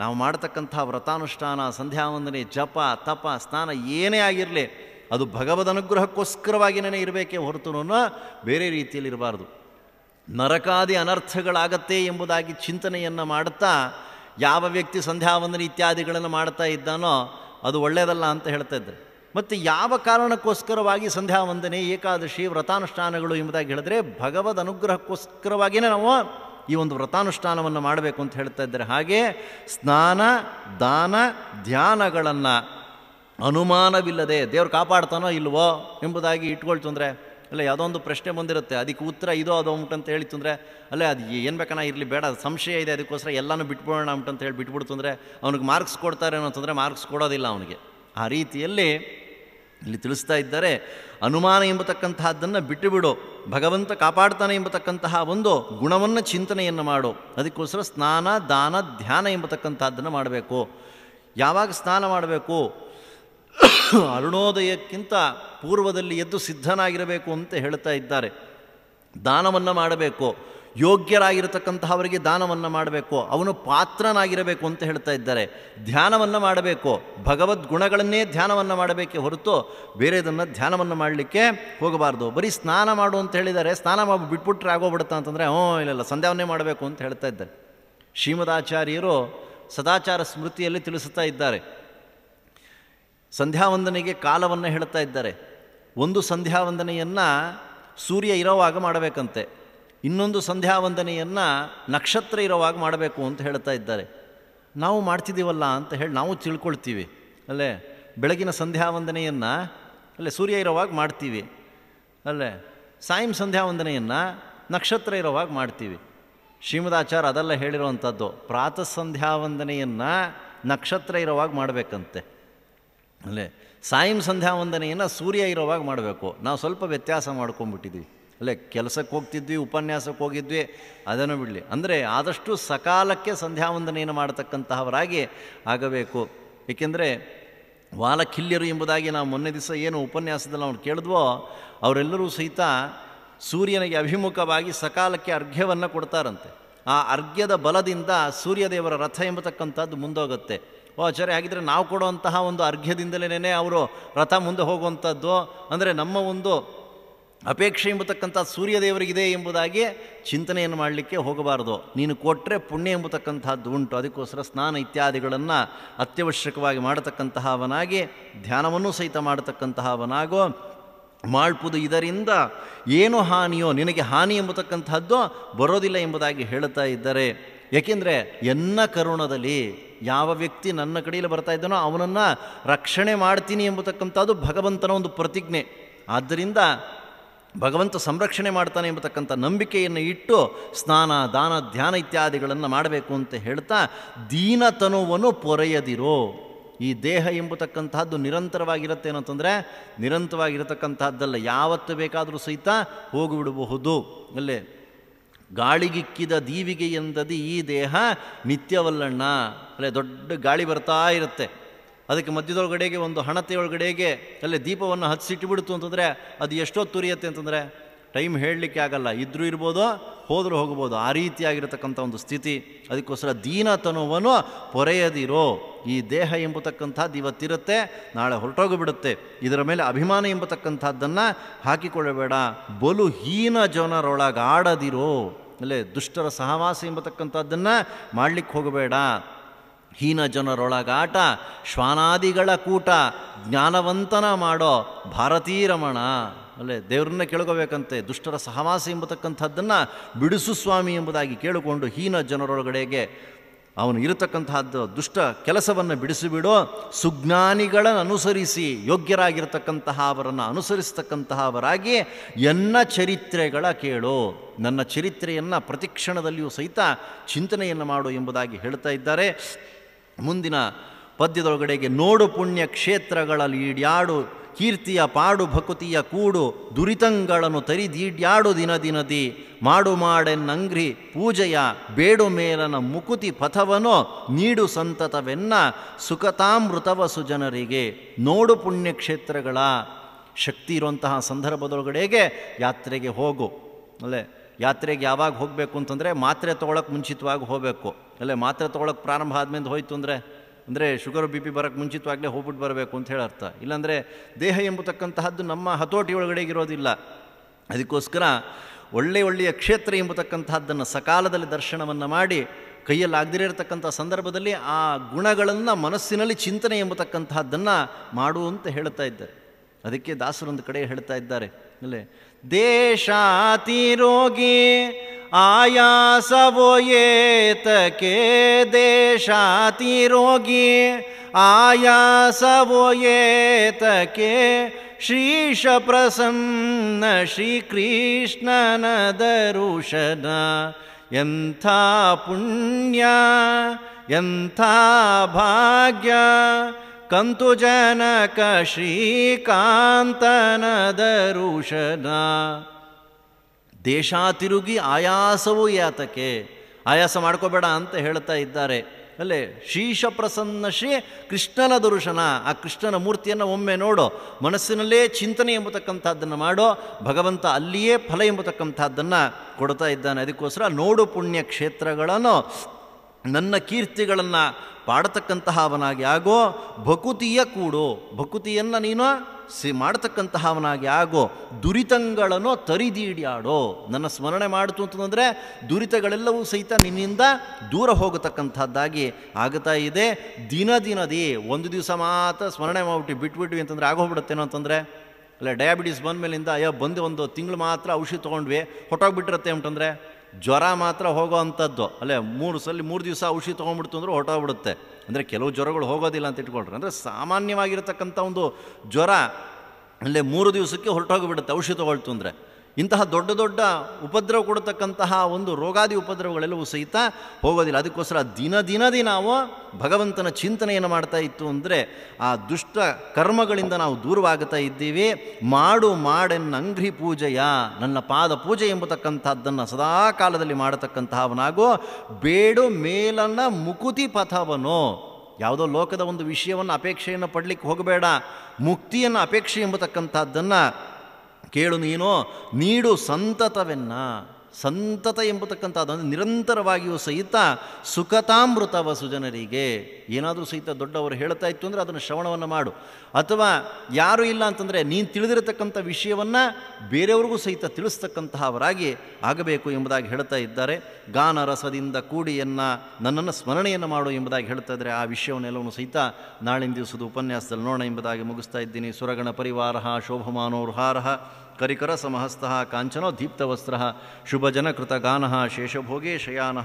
ನಾವು ಮಾಡತಕ್ಕಂತಹ ವ್ರತಾನುಷ್ಠಾನ ಸಂಧ್ಯಾವಂದನೆ ಜಪ ತಪ ಸ್ನಾನ ಏನೇ ಆಗಿರಲಿ ಅದು ಭಗವದ್ ಅನುಗ್ರಹಕ್ಕೋಸ್ಕರವಾಗಿನೇ ಇರಬೇಕೇ ಹೊರತುನೂ ಬೇರೆ ರೀತಿಯಲ್ಲಿ ಇರಬಾರ್ದು ನರಕಾದಿ ಅನರ್ಥಗಳಾಗತ್ತೆ ಎಂಬುದಾಗಿ ಚಿಂತನೆಯನ್ನು ಮಾಡುತ್ತಾ ಯಾವ ವ್ಯಕ್ತಿ ಸಂಧ್ಯಾವಂದನೆ ಇತ್ಯಾದಿಗಳನ್ನು ಮಾಡ್ತಾ ಇದ್ದಾನೋ ಅದು ಒಳ್ಳೆಯದಲ್ಲ ಅಂತ ಹೇಳ್ತಾ ಇದ್ದೆ ಮತ್ತು ಯಾವ ಕಾರಣಕ್ಕೋಸ್ಕರವಾಗಿ ಸಂಧ್ಯಾವಂದನೆ ಏಕಾದಶಿ ವ್ರತಾನುಷ್ಠಾನಗಳು ಎಂಬುದಾಗಿ ಹೇಳಿದ್ರೆ ಭಗವದ್ ಅನುಗ್ರಹಕ್ಕೋಸ್ಕರವಾಗಿಯೇ ನಾವು ಈ ಒಂದು ವ್ರತಾನುಷ್ಠಾನವನ್ನು ಮಾಡಬೇಕು ಅಂತ ಹೇಳ್ತಾ ಇದ್ದಾರೆ ಹಾಗೆ ಸ್ನಾನ ದಾನ ಧ್ಯಾನಗಳನ್ನು ಅನುಮಾನವಿಲ್ಲದೆ ದೇವರು ಕಾಪಾಡ್ತಾನೋ ಇಲ್ವೋ ಎಂಬುದಾಗಿ ಇಟ್ಕೊಳ್ತು ಅಂದರೆ ಅಲ್ಲ ಯಾವುದೋ ಒಂದು ಪ್ರಶ್ನೆ ಬಂದಿರುತ್ತೆ ಅದಕ್ಕೆ ಉತ್ತರ ಇದೋ ಅದು ಅಂತ ಹೇಳಿ ತೊಂದರೆ ಅಲ್ಲೇ ಅದು ಏನು ಬೇಕನ ಇರಲಿ ಬೇಡ ಅದು ಸಂಶಯ ಇದೆ ಅದಕ್ಕೋಸ್ಕರ ಎಲ್ಲನೂ ಬಿಟ್ಬಿಡೋಣ ಅಂತ ಹೇಳಿ ಬಿಟ್ಬಿಡ್ತು ಅಂದರೆ ಅವ್ನಿಗೆ ಮಾರ್ಕ್ಸ್ ಕೊಡ್ತಾರೆ ಅಂತಂದರೆ ಮಾರ್ಕ್ಸ್ ಕೊಡೋದಿಲ್ಲ ಅವನಿಗೆ ಆ ರೀತಿಯಲ್ಲಿ ಇಲ್ಲಿ ತಿಳಿಸ್ತಾ ಇದ್ದಾರೆ ಅನುಮಾನ ಎಂಬತಕ್ಕಂತಹದ್ದನ್ನು ಬಿಟ್ಟುಬಿಡು ಭಗವಂತ ಕಾಪಾಡ್ತಾನೆ ಎಂಬತಕ್ಕಂತಹ ಒಂದು ಗುಣವನ್ನು ಚಿಂತನೆಯನ್ನು ಮಾಡು ಅದಕ್ಕೋಸ್ಕರ ಸ್ನಾನ ದಾನ ಧ್ಯಾನ ಎಂಬತಕ್ಕಂಥದ್ದನ್ನು ಮಾಡಬೇಕು ಯಾವಾಗ ಸ್ನಾನ ಮಾಡಬೇಕು ಅರುಣೋದಯಕ್ಕಿಂತ ಪೂರ್ವದಲ್ಲಿ ಎದ್ದು ಸಿದ್ಧನಾಗಿರಬೇಕು ಅಂತ ಹೇಳ್ತಾ ಇದ್ದಾರೆ ದಾನವನ್ನು ಮಾಡಬೇಕು ಯೋಗ್ಯರಾಗಿರತಕ್ಕಂತಹವರಿಗೆ ದಾನವನ್ನು ಮಾಡಬೇಕು ಅವನು ಪಾತ್ರನಾಗಿರಬೇಕು ಅಂತ ಹೇಳ್ತಾ ಇದ್ದಾರೆ ಧ್ಯಾನವನ್ನು ಮಾಡಬೇಕು ಭಗವದ್ಗುಣಗಳನ್ನೇ ಧ್ಯಾನವನ್ನು ಮಾಡಬೇಕೆ ಹೊರತು ಬೇರೆದನ್ನು ಧ್ಯಾನವನ್ನು ಮಾಡಲಿಕ್ಕೆ ಹೋಗಬಾರ್ದು ಬರೀ ಸ್ನಾನ ಮಾಡು ಅಂತ ಹೇಳಿದ್ದಾರೆ ಸ್ನಾನ ಮಾಡಿ ಬಿಟ್ಬಿಟ್ರೆ ಆಗೋಗ್ಬಿಡುತ್ತಾ ಅಂತಂದರೆ ಹ್ಞೂ ಇಲ್ಲ ಸಂಧ್ಯಾವನ್ನೇ ಮಾಡಬೇಕು ಅಂತ ಹೇಳ್ತಾ ಇದ್ದಾರೆ ಶ್ರೀಮದಾಚಾರ್ಯರು ಸದಾಚಾರ ಸ್ಮೃತಿಯಲ್ಲಿ ತಿಳಿಸುತ್ತಾ ಇದ್ದಾರೆ ಸಂಧ್ಯಾವಂದನೆಗೆ ಕಾಲವನ್ನು ಹೇಳ್ತಾ ಇದ್ದಾರೆ ಒಂದು ಸಂಧ್ಯಾವಂದನೆಯನ್ನು ಸೂರ್ಯ ಇರೋವಾಗ ಮಾಡಬೇಕಂತೆ ಇನ್ನೊಂದು ಸಂಧ್ಯಾವಂದನೆಯನ್ನು ನಕ್ಷತ್ರ ಇರೋವಾಗ ಮಾಡಬೇಕು ಅಂತ ಹೇಳ್ತಾ ಇದ್ದಾರೆ ನಾವು ಮಾಡ್ತಿದ್ದೀವಲ್ಲ ಅಂತ ಹೇಳಿ ನಾವು ತಿಳ್ಕೊಳ್ತೀವಿ ಅಲ್ಲೇ ಬೆಳಗಿನ ಸಂಧ್ಯಾವಂದನೆಯನ್ನು ಅಲ್ಲೇ ಸೂರ್ಯ ಇರೋವಾಗ ಮಾಡ್ತೀವಿ ಅಲ್ಲೇ ಸಾಯಂ ಸಂಧ್ಯಾವಂದನೆಯನ್ನು ನಕ್ಷತ್ರ ಇರೋವಾಗ ಮಾಡ್ತೀವಿ ಶ್ರೀಮದಾಚಾರ ಅದೆಲ್ಲ ಹೇಳಿರೋವಂಥದ್ದು ಪ್ರಾತಃ ಸಂಧ್ಯಾವಂದನೆಯನ್ನು ನಕ್ಷತ್ರ ಇರೋವಾಗ ಮಾಡಬೇಕಂತೆ ಅಲ್ಲೇ ಸಾಯಂ ಸಂಧ್ಯಾ ವಂದನೆಯನ್ನು ಸೂರ್ಯ ಇರೋವಾಗ ಮಾಡಬೇಕು ನಾವು ಸ್ವಲ್ಪ ವ್ಯತ್ಯಾಸ ಮಾಡ್ಕೊಂಡ್ಬಿಟ್ಟಿದ್ವಿ ಅಲ್ಲೇ ಕೆಲಸಕ್ಕೆ ಹೋಗ್ತಿದ್ವಿ ಉಪನ್ಯಾಸಕ್ಕೆ ಹೋಗಿದ್ವಿ ಅದನ್ನು ಬಿಡಲಿ ಅಂದರೆ ಆದಷ್ಟು ಸಕಾಲಕ್ಕೆ ಸಂಧ್ಯಾ ವಂದನೆಯನ್ನು ಮಾಡತಕ್ಕಂತಹವರಾಗಿ ಆಗಬೇಕು ಏಕೆಂದರೆ ವಾಲಖಿಲ್ಯರು ಎಂಬುದಾಗಿ ನಾವು ಮೊನ್ನೆ ದಿವಸ ಏನು ಉಪನ್ಯಾಸದಲ್ಲಿ ಅವ್ರು ಕೇಳಿದ್ವೋ ಅವರೆಲ್ಲರೂ ಸಹಿತ ಸೂರ್ಯನಿಗೆ ಅಭಿಮುಖವಾಗಿ ಸಕಾಲಕ್ಕೆ ಅರ್ಘ್ಯವನ್ನು ಕೊಡ್ತಾರಂತೆ ಆ ಅರ್ಘ್ಯದ ಬಲದಿಂದ ಸೂರ್ಯದೇವರ ರಥ ಎಂಬತಕ್ಕಂಥದ್ದು ಮುಂದೋಗುತ್ತೆ ಓ ಆಚಾರ್ಯ ಹಾಗಿದ್ರೆ ನಾವು ಕೊಡುವಂತಹ ಒಂದು ಅರ್ಘ್ಯದಿಂದಲೇ ಅವರು ರಥ ಮುಂದೆ ಹೋಗುವಂಥದ್ದು ಅಂದರೆ ನಮ್ಮ ಒಂದು ಅಪೇಕ್ಷೆ ಎಂಬತಕ್ಕಂಥ ಸೂರ್ಯದೇವರಿಗಿದೆ ಎಂಬುದಾಗಿ ಚಿಂತನೆಯನ್ನು ಮಾಡಲಿಕ್ಕೆ ಹೋಗಬಾರ್ದು ನೀನು ಕೊಟ್ಟರೆ ಪುಣ್ಯ ಎಂಬತಕ್ಕಂಥದ್ದು ಉಂಟು ಅದಕ್ಕೋಸ್ಕರ ಸ್ನಾನ ಇತ್ಯಾದಿಗಳನ್ನು ಅತ್ಯವಶ್ಯಕವಾಗಿ ಅವನಾಗಿ ಧ್ಯಾನವನ್ನು ಸಹಿತ ಅವನಾಗೋ ಮಾಡ್ಬೋದು ಇದರಿಂದ ಏನು ಹಾನಿಯೋ ನಿನಗೆ ಹಾನಿ ಎಂಬತಕ್ಕಂಥದ್ದು ಬರೋದಿಲ್ಲ ಎಂಬುದಾಗಿ ಹೇಳ್ತಾ ಇದ್ದಾರೆ ಏಕೆಂದರೆ ಎನ್ನ ಕರುಣದಲ್ಲಿ ಯಾವ ವ್ಯಕ್ತಿ ನನ್ನ ಕಡೆಯಲ್ಲಿ ಬರ್ತಾ ಇದ್ದಾನೋ ಅವನನ್ನು ರಕ್ಷಣೆ ಮಾಡ್ತೀನಿ ಎಂಬತಕ್ಕಂಥದ್ದು ಭಗವಂತನ ಒಂದು ಪ್ರತಿಜ್ಞೆ ಆದ್ದರಿಂದ ಭಗವಂತ ಸಂರಕ್ಷಣೆ ಮಾಡ್ತಾನೆ ಎಂಬತಕ್ಕಂಥ ನಂಬಿಕೆಯನ್ನು ಇಟ್ಟು ಸ್ನಾನ ದಾನ ಧ್ಯಾನ ಇತ್ಯಾದಿಗಳನ್ನು ಮಾಡಬೇಕು ಅಂತ ಹೇಳ್ತಾ ದೀನತನುವನು ಪೊರೆಯದಿರೋ ಈ ದೇಹ ಎಂಬತಕ್ಕಂತಹದ್ದು ನಿರಂತರವಾಗಿರುತ್ತೆ ಏನಂತಂದರೆ ನಿರಂತರವಾಗಿರತಕ್ಕಂತಹದ್ದಲ್ಲ ಯಾವತ್ತು ಬೇಕಾದರೂ ಸಹಿತ ಹೋಗಿಬಿಡಬಹುದು ಅಲ್ಲೇ ಗಾಳಿಗಿಕ್ಕಿದ ದೀವಿಗೆ ಎಂದದಿ ಈ ದೇಹ ನಿತ್ಯವಲ್ಲಣ್ಣ ಅಲ್ಲೇ ದೊಡ್ಡ ಗಾಳಿ ಬರ್ತಾ ಇರುತ್ತೆ ಅದಕ್ಕೆ ಮಧ್ಯದೊಳಗಡೆಗೆ ಒಂದು ಹಣತೆಯೊಳಗಡೆಗೆ ಅಲ್ಲೇ ದೀಪವನ್ನು ಹಚ್ಚಿಟ್ಬಿಡ್ತು ಅಂತಂದರೆ ಅದು ಎಷ್ಟೋ ತುರಿಯತ್ತೆ ಅಂತಂದರೆ ಟೈಮ್ ಹೇಳಲಿಕ್ಕೆ ಆಗಲ್ಲ ಇದ್ದರೂ ಇರ್ಬೋದು ಹೋದರೂ ಹೋಗ್ಬೋದು ಆ ರೀತಿಯಾಗಿರತಕ್ಕಂಥ ಒಂದು ಸ್ಥಿತಿ ಅದಕ್ಕೋಸ್ಕರ ದೀನತನುವನ್ನು ಪೊರೆಯದಿರೋ ಈ ದೇಹ ಎಂಬತಕ್ಕಂಥದ್ದು ಇವತ್ತಿರುತ್ತೆ ನಾಳೆ ಹೊರಟೋಗಿಬಿಡುತ್ತೆ ಇದರ ಮೇಲೆ ಅಭಿಮಾನ ಎಂಬತಕ್ಕಂಥದ್ದನ್ನು ಹಾಕಿಕೊಳ್ಳಬೇಡ ಬಲು ಹೀನ ಜನರೊಳಗಾಡದಿರೋ ಅಲ್ಲೇ ದುಷ್ಟರ ಸಹವಾಸ ಎಂಬತಕ್ಕಂಥದ್ದನ್ನು ಮಾಡಲಿಕ್ಕೆ ಹೋಗಬೇಡ ಹೀನ ಜನರೊಳಗಾಟ ಶ್ವಾನಾದಿಗಳ ಕೂಟ ಜ್ಞಾನವಂತನ ಮಾಡೋ ಭಾರತೀರಮಣ ಅಲ್ಲೇ ದೇವರನ್ನ ಕೇಳ್ಕೋಬೇಕಂತೆ ದುಷ್ಟರ ಸಹವಾಸ ಎಂಬತಕ್ಕಂಥದ್ದನ್ನು ಬಿಡಿಸು ಸ್ವಾಮಿ ಎಂಬುದಾಗಿ ಕೇಳಿಕೊಂಡು ಹೀನ ಜನರೊಳಗಡೆಗೆ ಅವನು ಇರತಕ್ಕಂತಹದ್ದು ದುಷ್ಟ ಕೆಲಸವನ್ನು ಬಿಡಿಸಿಬಿಡೋ ಸುಜ್ಞಾನಿಗಳನ್ನು ಅನುಸರಿಸಿ ಯೋಗ್ಯರಾಗಿರ್ತಕ್ಕಂತಹ ಅವರನ್ನು ಅನುಸರಿಸತಕ್ಕಂತಹವರಾಗಿ ಎನ್ನ ಚರಿತ್ರೆಗಳ ಕೇಳು ನನ್ನ ಚರಿತ್ರೆಯನ್ನು ಪ್ರತಿಕ್ಷಣದಲ್ಲಿಯೂ ಸಹಿತ ಚಿಂತನೆಯನ್ನು ಮಾಡು ಎಂಬುದಾಗಿ ಹೇಳ್ತಾ ಇದ್ದಾರೆ ಮುಂದಿನ ಪದ್ಯದೊಳಗಡೆಗೆ ನೋಡು ಪುಣ್ಯ ಕ್ಷೇತ್ರಗಳಲ್ಲಿ ಈಡ್ಯಾಡು ಕೀರ್ತಿಯ ಪಾಡು ಭಕುತಿಯ ಕೂಡು ದುರಿತಂಗಳನ್ನು ತರಿದೀಡ್ಯಾಡು ದಿನ ದಿನದಿ ಮಾಡು ಮಾಡೆನ್ನಂಗ್ರಿ ಪೂಜೆಯ ಬೇಡು ಮೇಲನ ಮುಕುತಿ ಪಥವನೋ ನೀಡು ಸಂತತವೆನ್ನ ಸುಖತಾಮೃತವ ಸುಜನರಿಗೆ ನೋಡು ಪುಣ್ಯಕ್ಷೇತ್ರಗಳ ಶಕ್ತಿ ಇರುವಂತಹ ಸಂದರ್ಭದೊಳಗಡೆಗೆ ಯಾತ್ರೆಗೆ ಹೋಗು ಅಲ್ಲೇ ಯಾತ್ರೆಗೆ ಯಾವಾಗ ಹೋಗಬೇಕು ಅಂತಂದರೆ ಮಾತ್ರೆ ತೊಗೊಳಕ್ಕೆ ಮುಂಚಿತವಾಗಿ ಹೋಗಬೇಕು ಅಲ್ಲೇ ಮಾತ್ರೆ ತೊಗೊಳಕ್ಕೆ ಪ್ರಾರಂಭ ಆದ್ಮೇಲೆ ಹೋಯ್ತು ಅಂದರೆ ಅಂದರೆ ಶುಗರ್ ಬಿ ಪಿ ಬರೋಕ್ಕೆ ಮುಂಚಿತವಾಗಲೇ ಹೋಗ್ಬಿಟ್ಟು ಬರಬೇಕು ಅಂತ ಹೇಳಿ ಅರ್ಥ ಇಲ್ಲಾಂದರೆ ದೇಹ ಎಂಬತಕ್ಕಂತಹದ್ದು ನಮ್ಮ ಹತೋಟಿ ಇರೋದಿಲ್ಲ ಅದಕ್ಕೋಸ್ಕರ ಒಳ್ಳೆಯ ಒಳ್ಳೆಯ ಕ್ಷೇತ್ರ ಎಂಬತಕ್ಕಂತಹದ್ದನ್ನು ಸಕಾಲದಲ್ಲಿ ದರ್ಶನವನ್ನು ಮಾಡಿ ಕೈಯಲ್ಲಿ ಆಗದಿರೇ ಸಂದರ್ಭದಲ್ಲಿ ಆ ಗುಣಗಳನ್ನು ಮನಸ್ಸಿನಲ್ಲಿ ಚಿಂತನೆ ಎಂಬತಕ್ಕಂತಹದ್ದನ್ನು ಮಾಡು ಅಂತ ಹೇಳ್ತಾ ಇದ್ದಾರೆ ಅದಕ್ಕೆ ದಾಸರೊಂದು ಕಡೆ ಹೇಳ್ತಾ ಇದ್ದಾರೆ ಅಲ್ಲೇ ದೇಶಾತಿರೋಗಿ आयासवो येत के देशातिरोगी येत के श्रीशप्रसन्न श्रीकृष्णनदरुशना यन्था पुण्या यन्था भाग्य कन्तुजनक श्रीकान्तन ದೇಶ ತಿರುಗಿ ಆಯಾಸವೂ ಯಾತಕ್ಕೆ ಆಯಾಸ ಮಾಡ್ಕೋಬೇಡ ಅಂತ ಹೇಳ್ತಾ ಇದ್ದಾರೆ ಅಲ್ಲೇ ಶೀಶ ಪ್ರಸನ್ನ ಶ್ರೀ ಕೃಷ್ಣನ ದರ್ಶನ ಆ ಕೃಷ್ಣನ ಮೂರ್ತಿಯನ್ನು ಒಮ್ಮೆ ನೋಡು ಮನಸ್ಸಿನಲ್ಲೇ ಚಿಂತನೆ ಎಂಬತಕ್ಕಂಥದ್ದನ್ನು ಮಾಡೋ ಭಗವಂತ ಅಲ್ಲಿಯೇ ಫಲ ಎಂಬತಕ್ಕಂಥದ್ದನ್ನು ಕೊಡ್ತಾ ಇದ್ದಾನೆ ಅದಕ್ಕೋಸ್ಕರ ನೋಡು ಪುಣ್ಯ ಕ್ಷೇತ್ರಗಳನ್ನು ನನ್ನ ಕೀರ್ತಿಗಳನ್ನು ಅವನಾಗಿ ಆಗೋ ಭಕುತಿಯ ಕೂಡು ಭಕುತಿಯನ್ನು ನೀನು ಸಿ ಮಾಡತಕ್ಕಂತಹವನಾಗಿ ಆಗೋ ದುರಿತಗಳನ್ನು ಆಡೋ ನನ್ನ ಸ್ಮರಣೆ ಮಾಡಿತು ಅಂತಂದರೆ ದುರಿತಗಳೆಲ್ಲವೂ ಸಹಿತ ನಿನ್ನಿಂದ ದೂರ ಹೋಗತಕ್ಕಂಥದ್ದಾಗಿ ಆಗ್ತಾ ಇದೆ ದಿನ ದಿನದಿ ಒಂದು ದಿವಸ ಮಾತ್ರ ಸ್ಮರಣೆ ಮಾಡ್ಬಿಟ್ಟು ಬಿಟ್ಬಿಟ್ವಿ ಅಂತಂದರೆ ಆಗೋಗ್ಬಿಡುತ್ತೇನೋ ಅಂತಂದರೆ ಅಲ್ಲ ಡಯಾಬಿಟಿಸ್ ಬಂದ ಮೇಲಿಂದ ಅಯ್ಯೋ ಬಂದು ಒಂದು ತಿಂಗಳು ಮಾತ್ರ ಔಷಧಿ ತೊಗೊಂಡ್ವಿ ಹೊಟ್ಟೋಗ್ಬಿಟ್ಟಿರುತ್ತೆ ಅಂತಂದರೆ ಜ್ವರ ಮಾತ್ರ ಹೋಗೋ ಅಂಥದ್ದು ಅಲ್ಲೇ ಮೂರು ಸಲ ಮೂರು ದಿವಸ ಔಷಧಿ ತೊಗೊಂಡ್ಬಿಡ್ತು ಅಂದ್ರೆ ಹೊರಟೋಗ್ಬಿಡುತ್ತೆ ಅಂದರೆ ಕೆಲವು ಜ್ವರಗಳು ಹೋಗೋದಿಲ್ಲ ಅಂತ ಇಟ್ಕೊಳ್ರಿ ಅಂದರೆ ಸಾಮಾನ್ಯವಾಗಿರ್ತಕ್ಕಂಥ ಒಂದು ಜ್ವರ ಅಲ್ಲೇ ಮೂರು ದಿವಸಕ್ಕೆ ಹೊರಟೋಗಿಬಿಡುತ್ತೆ ಔಷಧಿ ತೊಗೊಳ್ತು ಅಂದರೆ ಇಂತಹ ದೊಡ್ಡ ದೊಡ್ಡ ಉಪದ್ರವ ಕೊಡತಕ್ಕಂತಹ ಒಂದು ರೋಗಾದಿ ಉಪದ್ರವಗಳೆಲ್ಲವೂ ಸಹಿತ ಹೋಗೋದಿಲ್ಲ ಅದಕ್ಕೋಸ್ಕರ ದಿನ ದಿನದಿ ನಾವು ಭಗವಂತನ ಚಿಂತನೆಯನ್ನು ಮಾಡ್ತಾ ಇತ್ತು ಅಂದರೆ ಆ ದುಷ್ಟ ಕರ್ಮಗಳಿಂದ ನಾವು ದೂರವಾಗುತ್ತಾ ಇದ್ದೀವಿ ಮಾಡು ಮಾಡೆನ್ನಂಗ್ರಿ ಪೂಜೆಯ ನನ್ನ ಪಾದ ಪೂಜೆ ಎಂಬತಕ್ಕಂಥದ್ದನ್ನು ಸದಾ ಕಾಲದಲ್ಲಿ ಮಾಡತಕ್ಕಂತಹವನಾಗೋ ಬೇಡು ಮೇಲನ್ನ ಮುಕುತಿ ಪಥವನು ಯಾವುದೋ ಲೋಕದ ಒಂದು ವಿಷಯವನ್ನು ಅಪೇಕ್ಷೆಯನ್ನು ಪಡಲಿಕ್ಕೆ ಹೋಗಬೇಡ ಮುಕ್ತಿಯನ್ನು ಅಪೇಕ್ಷೆ ಎಂಬತಕ್ಕಂಥದ್ದನ್ನು ಕೇಳು ನೀನು ನೀಡು ಸಂತತವೆನ್ನ ಸಂತತ ಎಂಬತಕ್ಕಂಥದ್ದು ನಿರಂತರವಾಗಿಯೂ ಸಹಿತ ಸುಖತಾಮೃತ ಸುಜನರಿಗೆ ಏನಾದರೂ ಸಹಿತ ದೊಡ್ಡವರು ಹೇಳ್ತಾ ಇತ್ತು ಅಂದರೆ ಅದನ್ನು ಶ್ರವಣವನ್ನು ಮಾಡು ಅಥವಾ ಯಾರೂ ಇಲ್ಲ ಅಂತಂದರೆ ನೀನು ತಿಳಿದಿರತಕ್ಕಂಥ ವಿಷಯವನ್ನು ಬೇರೆಯವ್ರಿಗೂ ಸಹಿತ ತಿಳಿಸ್ತಕ್ಕಂತಹವರಾಗಿ ಆಗಬೇಕು ಎಂಬುದಾಗಿ ಹೇಳ್ತಾ ಇದ್ದಾರೆ ಗಾನ ರಸದಿಂದ ಕೂಡಿಯನ್ನು ನನ್ನನ್ನು ಸ್ಮರಣೆಯನ್ನು ಮಾಡು ಎಂಬುದಾಗಿ ಹೇಳ್ತಾ ಇದ್ದರೆ ಆ ವಿಷಯವನ್ನೆಲ್ಲವನ್ನು ಸಹಿತ ನಾಳಿನ ದಿವಸದ ಉಪನ್ಯಾಸದಲ್ಲಿ ನೋಡೋಣ ಎಂಬುದಾಗಿ ಮುಗಿಸ್ತಾ ಇದ್ದೀನಿ ಸುರಗಣ ಪರಿವಾರ ಶೋಭಮಾನೋರ್ಹಾರಹ करिकरसमहस्तः काञ्चनो दीप्तवस्त्रः शुभजनकृतगानः शेषभोगे शयानः